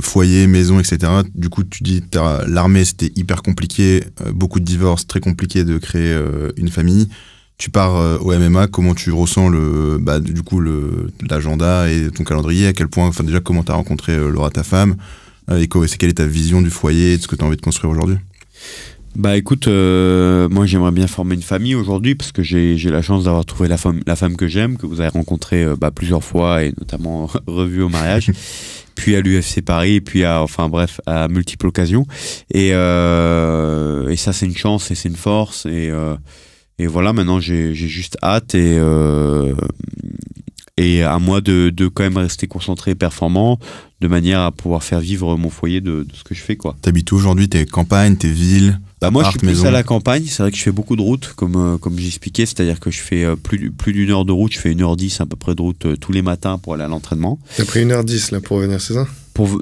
foyer, maison, etc. Du coup, tu dis, l'armée, c'était hyper compliqué, beaucoup de divorces, très compliqué de créer une famille. Tu pars au MMA, comment tu ressens le, bah, du coup, l'agenda et ton calendrier, à quel point, enfin, déjà, comment tu as rencontré Laura, ta femme, et, quelle est ta vision du foyer, et de ce que tu as envie de construire aujourd'hui bah écoute, euh, moi j'aimerais bien former une famille aujourd'hui parce que j'ai la chance d'avoir trouvé la femme, la femme que j'aime, que vous avez rencontrée euh, bah, plusieurs fois et notamment revue au mariage, puis à l'UFC Paris, puis à, enfin bref, à multiples occasions. Et, euh, et ça c'est une chance et c'est une force. Et, et voilà, maintenant j'ai juste hâte et, et à moi de, de, quand même rester concentré et performant de manière à pouvoir faire vivre mon foyer de, de ce que je fais quoi. où aujourd'hui tes campagnes, tes villes bah moi, je suis plus à la campagne. C'est vrai que je fais beaucoup de routes, comme euh, comme j'expliquais, c'est-à-dire que je fais euh, plus plus d'une heure de route. Je fais une heure dix à peu près de route euh, tous les matins pour aller à l'entraînement. T'as pris une heure dix là pour venir, c'est ça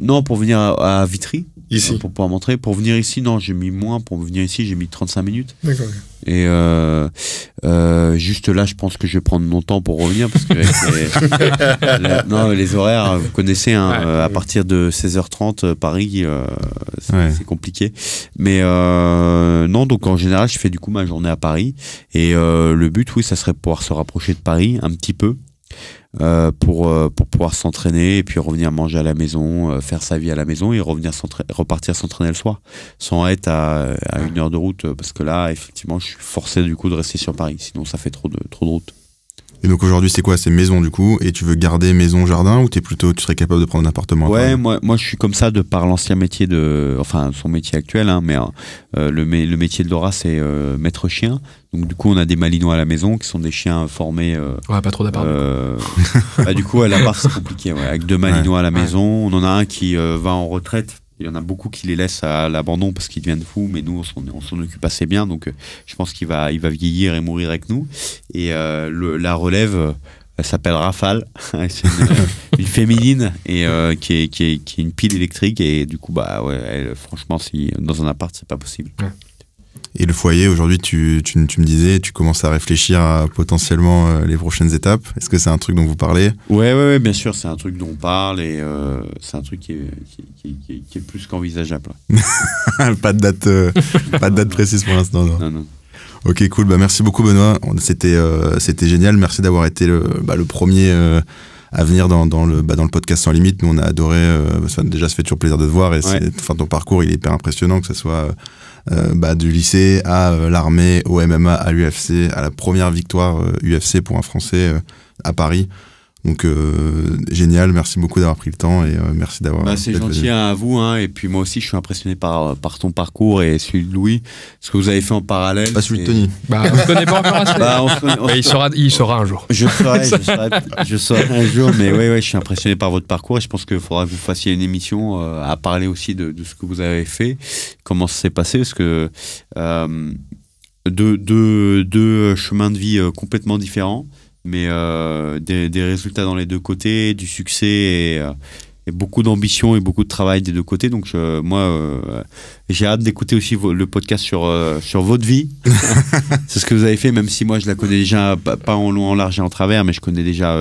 non, pour venir à, Vitry. Ici. Euh, pour pouvoir montrer. Pour venir ici, non, j'ai mis moins. Pour venir ici, j'ai mis 35 minutes. D'accord. Et euh, euh, juste là, je pense que je vais prendre mon temps pour revenir parce que les, horaires, vous connaissez, hein, à partir de 16h30, Paris, c'est compliqué. Mais non, donc en général, je fais du coup ma journée à Paris. Et le but, oui, ça serait pouvoir se rapprocher de Paris un petit peu. Euh, pour, euh, pour pouvoir s'entraîner et puis revenir manger à la maison, euh, faire sa vie à la maison et revenir repartir s'entraîner le soir, sans être à, à, une heure de route, parce que là, effectivement, je suis forcé du coup de rester sur Paris, sinon ça fait trop de, trop de route. Et donc aujourd'hui, c'est quoi C'est maison du coup Et tu veux garder maison, jardin Ou es plutôt, tu serais capable de prendre un appartement Ouais, moi, moi je suis comme ça de par l'ancien métier de. Enfin, son métier actuel, hein, mais euh, le, le métier de Dora c'est euh, maître chien. Donc du coup, on a des malinois à la maison qui sont des chiens formés. Euh, ouais, pas trop d'appart. bah, du coup, à l'appart, c'est compliqué. Ouais, avec deux malinois à la maison, on en a un qui va en retraite il y en a beaucoup qui les laissent à l'abandon parce qu'ils deviennent fous, mais nous, on s'en occupe assez bien. Donc, euh, je pense qu'il va, il va vieillir et mourir avec nous. Et euh, la relève, elle euh, s'appelle Rafale. c'est une, féminine et qui, est, une pile électrique. Et du coup, bah ouais, franchement, si, dans un appart, c'est pas possible. Et le foyer, aujourd'hui, tu, me disais, tu commences à réfléchir à potentiellement euh, les prochaines étapes. Est-ce que c'est un truc dont vous parlez ouais, ouais, bien sûr, c'est un truc dont on parle et euh, c'est un truc qui est, plus qu'envisageable. pas de date, euh, pas de date précise pour l'instant. Non. non, non. Ok, cool. Bah, merci beaucoup, Benoît. C'était c'était génial. Merci d'avoir été le, bah, premier à venir dans, le, bah, dans le podcast Sans Limite. Nous, on a adoré. ça, déjà, ça fait toujours plaisir de te voir. Et enfin, ton parcours, il est hyper impressionnant, que ce soit euh, bah, du lycée à euh, l'armée, au MMA, à l'UFC, à la première victoire UFC euh, pour un Français à Paris. Donc euh, génial, merci beaucoup d'avoir pris le temps et euh, merci d'avoir. Bah, c'est gentil à vous hein, et puis moi aussi je suis impressionné par euh, par ton parcours et celui de Louis, ce que vous avez fait en parallèle. Pas celui de Tony. Bah, on ne connaît pas encore. Bah, il sera, il un jour. Je serai, je, serai un jour, mais oui, je suis impressionné par votre parcours et je pense qu'il faudra que vous fassiez une émission à parler aussi de, de, ce que vous avez fait, comment ça s'est passé, parce que de deux deux chemins de vie complètement différents mais euh, des, résultats dans les deux côtés, du succès euh, et, beaucoup d'ambition et beaucoup de travail des deux côtés. Donc moi, euh, j'ai hâte d'écouter aussi le podcast sur, sur votre vie. C'est ce que vous avez fait, même si moi je la connais déjà pas en long, en large et en travers, mais je connais déjà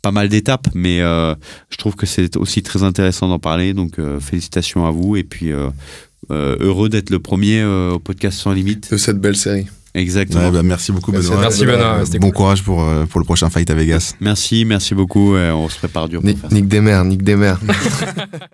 pas mal d'étapes, mais je trouve que c'est aussi très intéressant d'en parler. Donc félicitations à vous et puis heureux d'être le premier au podcast sans limite. De cette belle série. Exactement. Bah, merci beaucoup Benoît. Merci Benoît. Euh, bon courage pour, euh, pour le prochain fight à Vegas. Merci, merci beaucoup. on se prépare dur. Nick, Nick Demer, Nick Demer.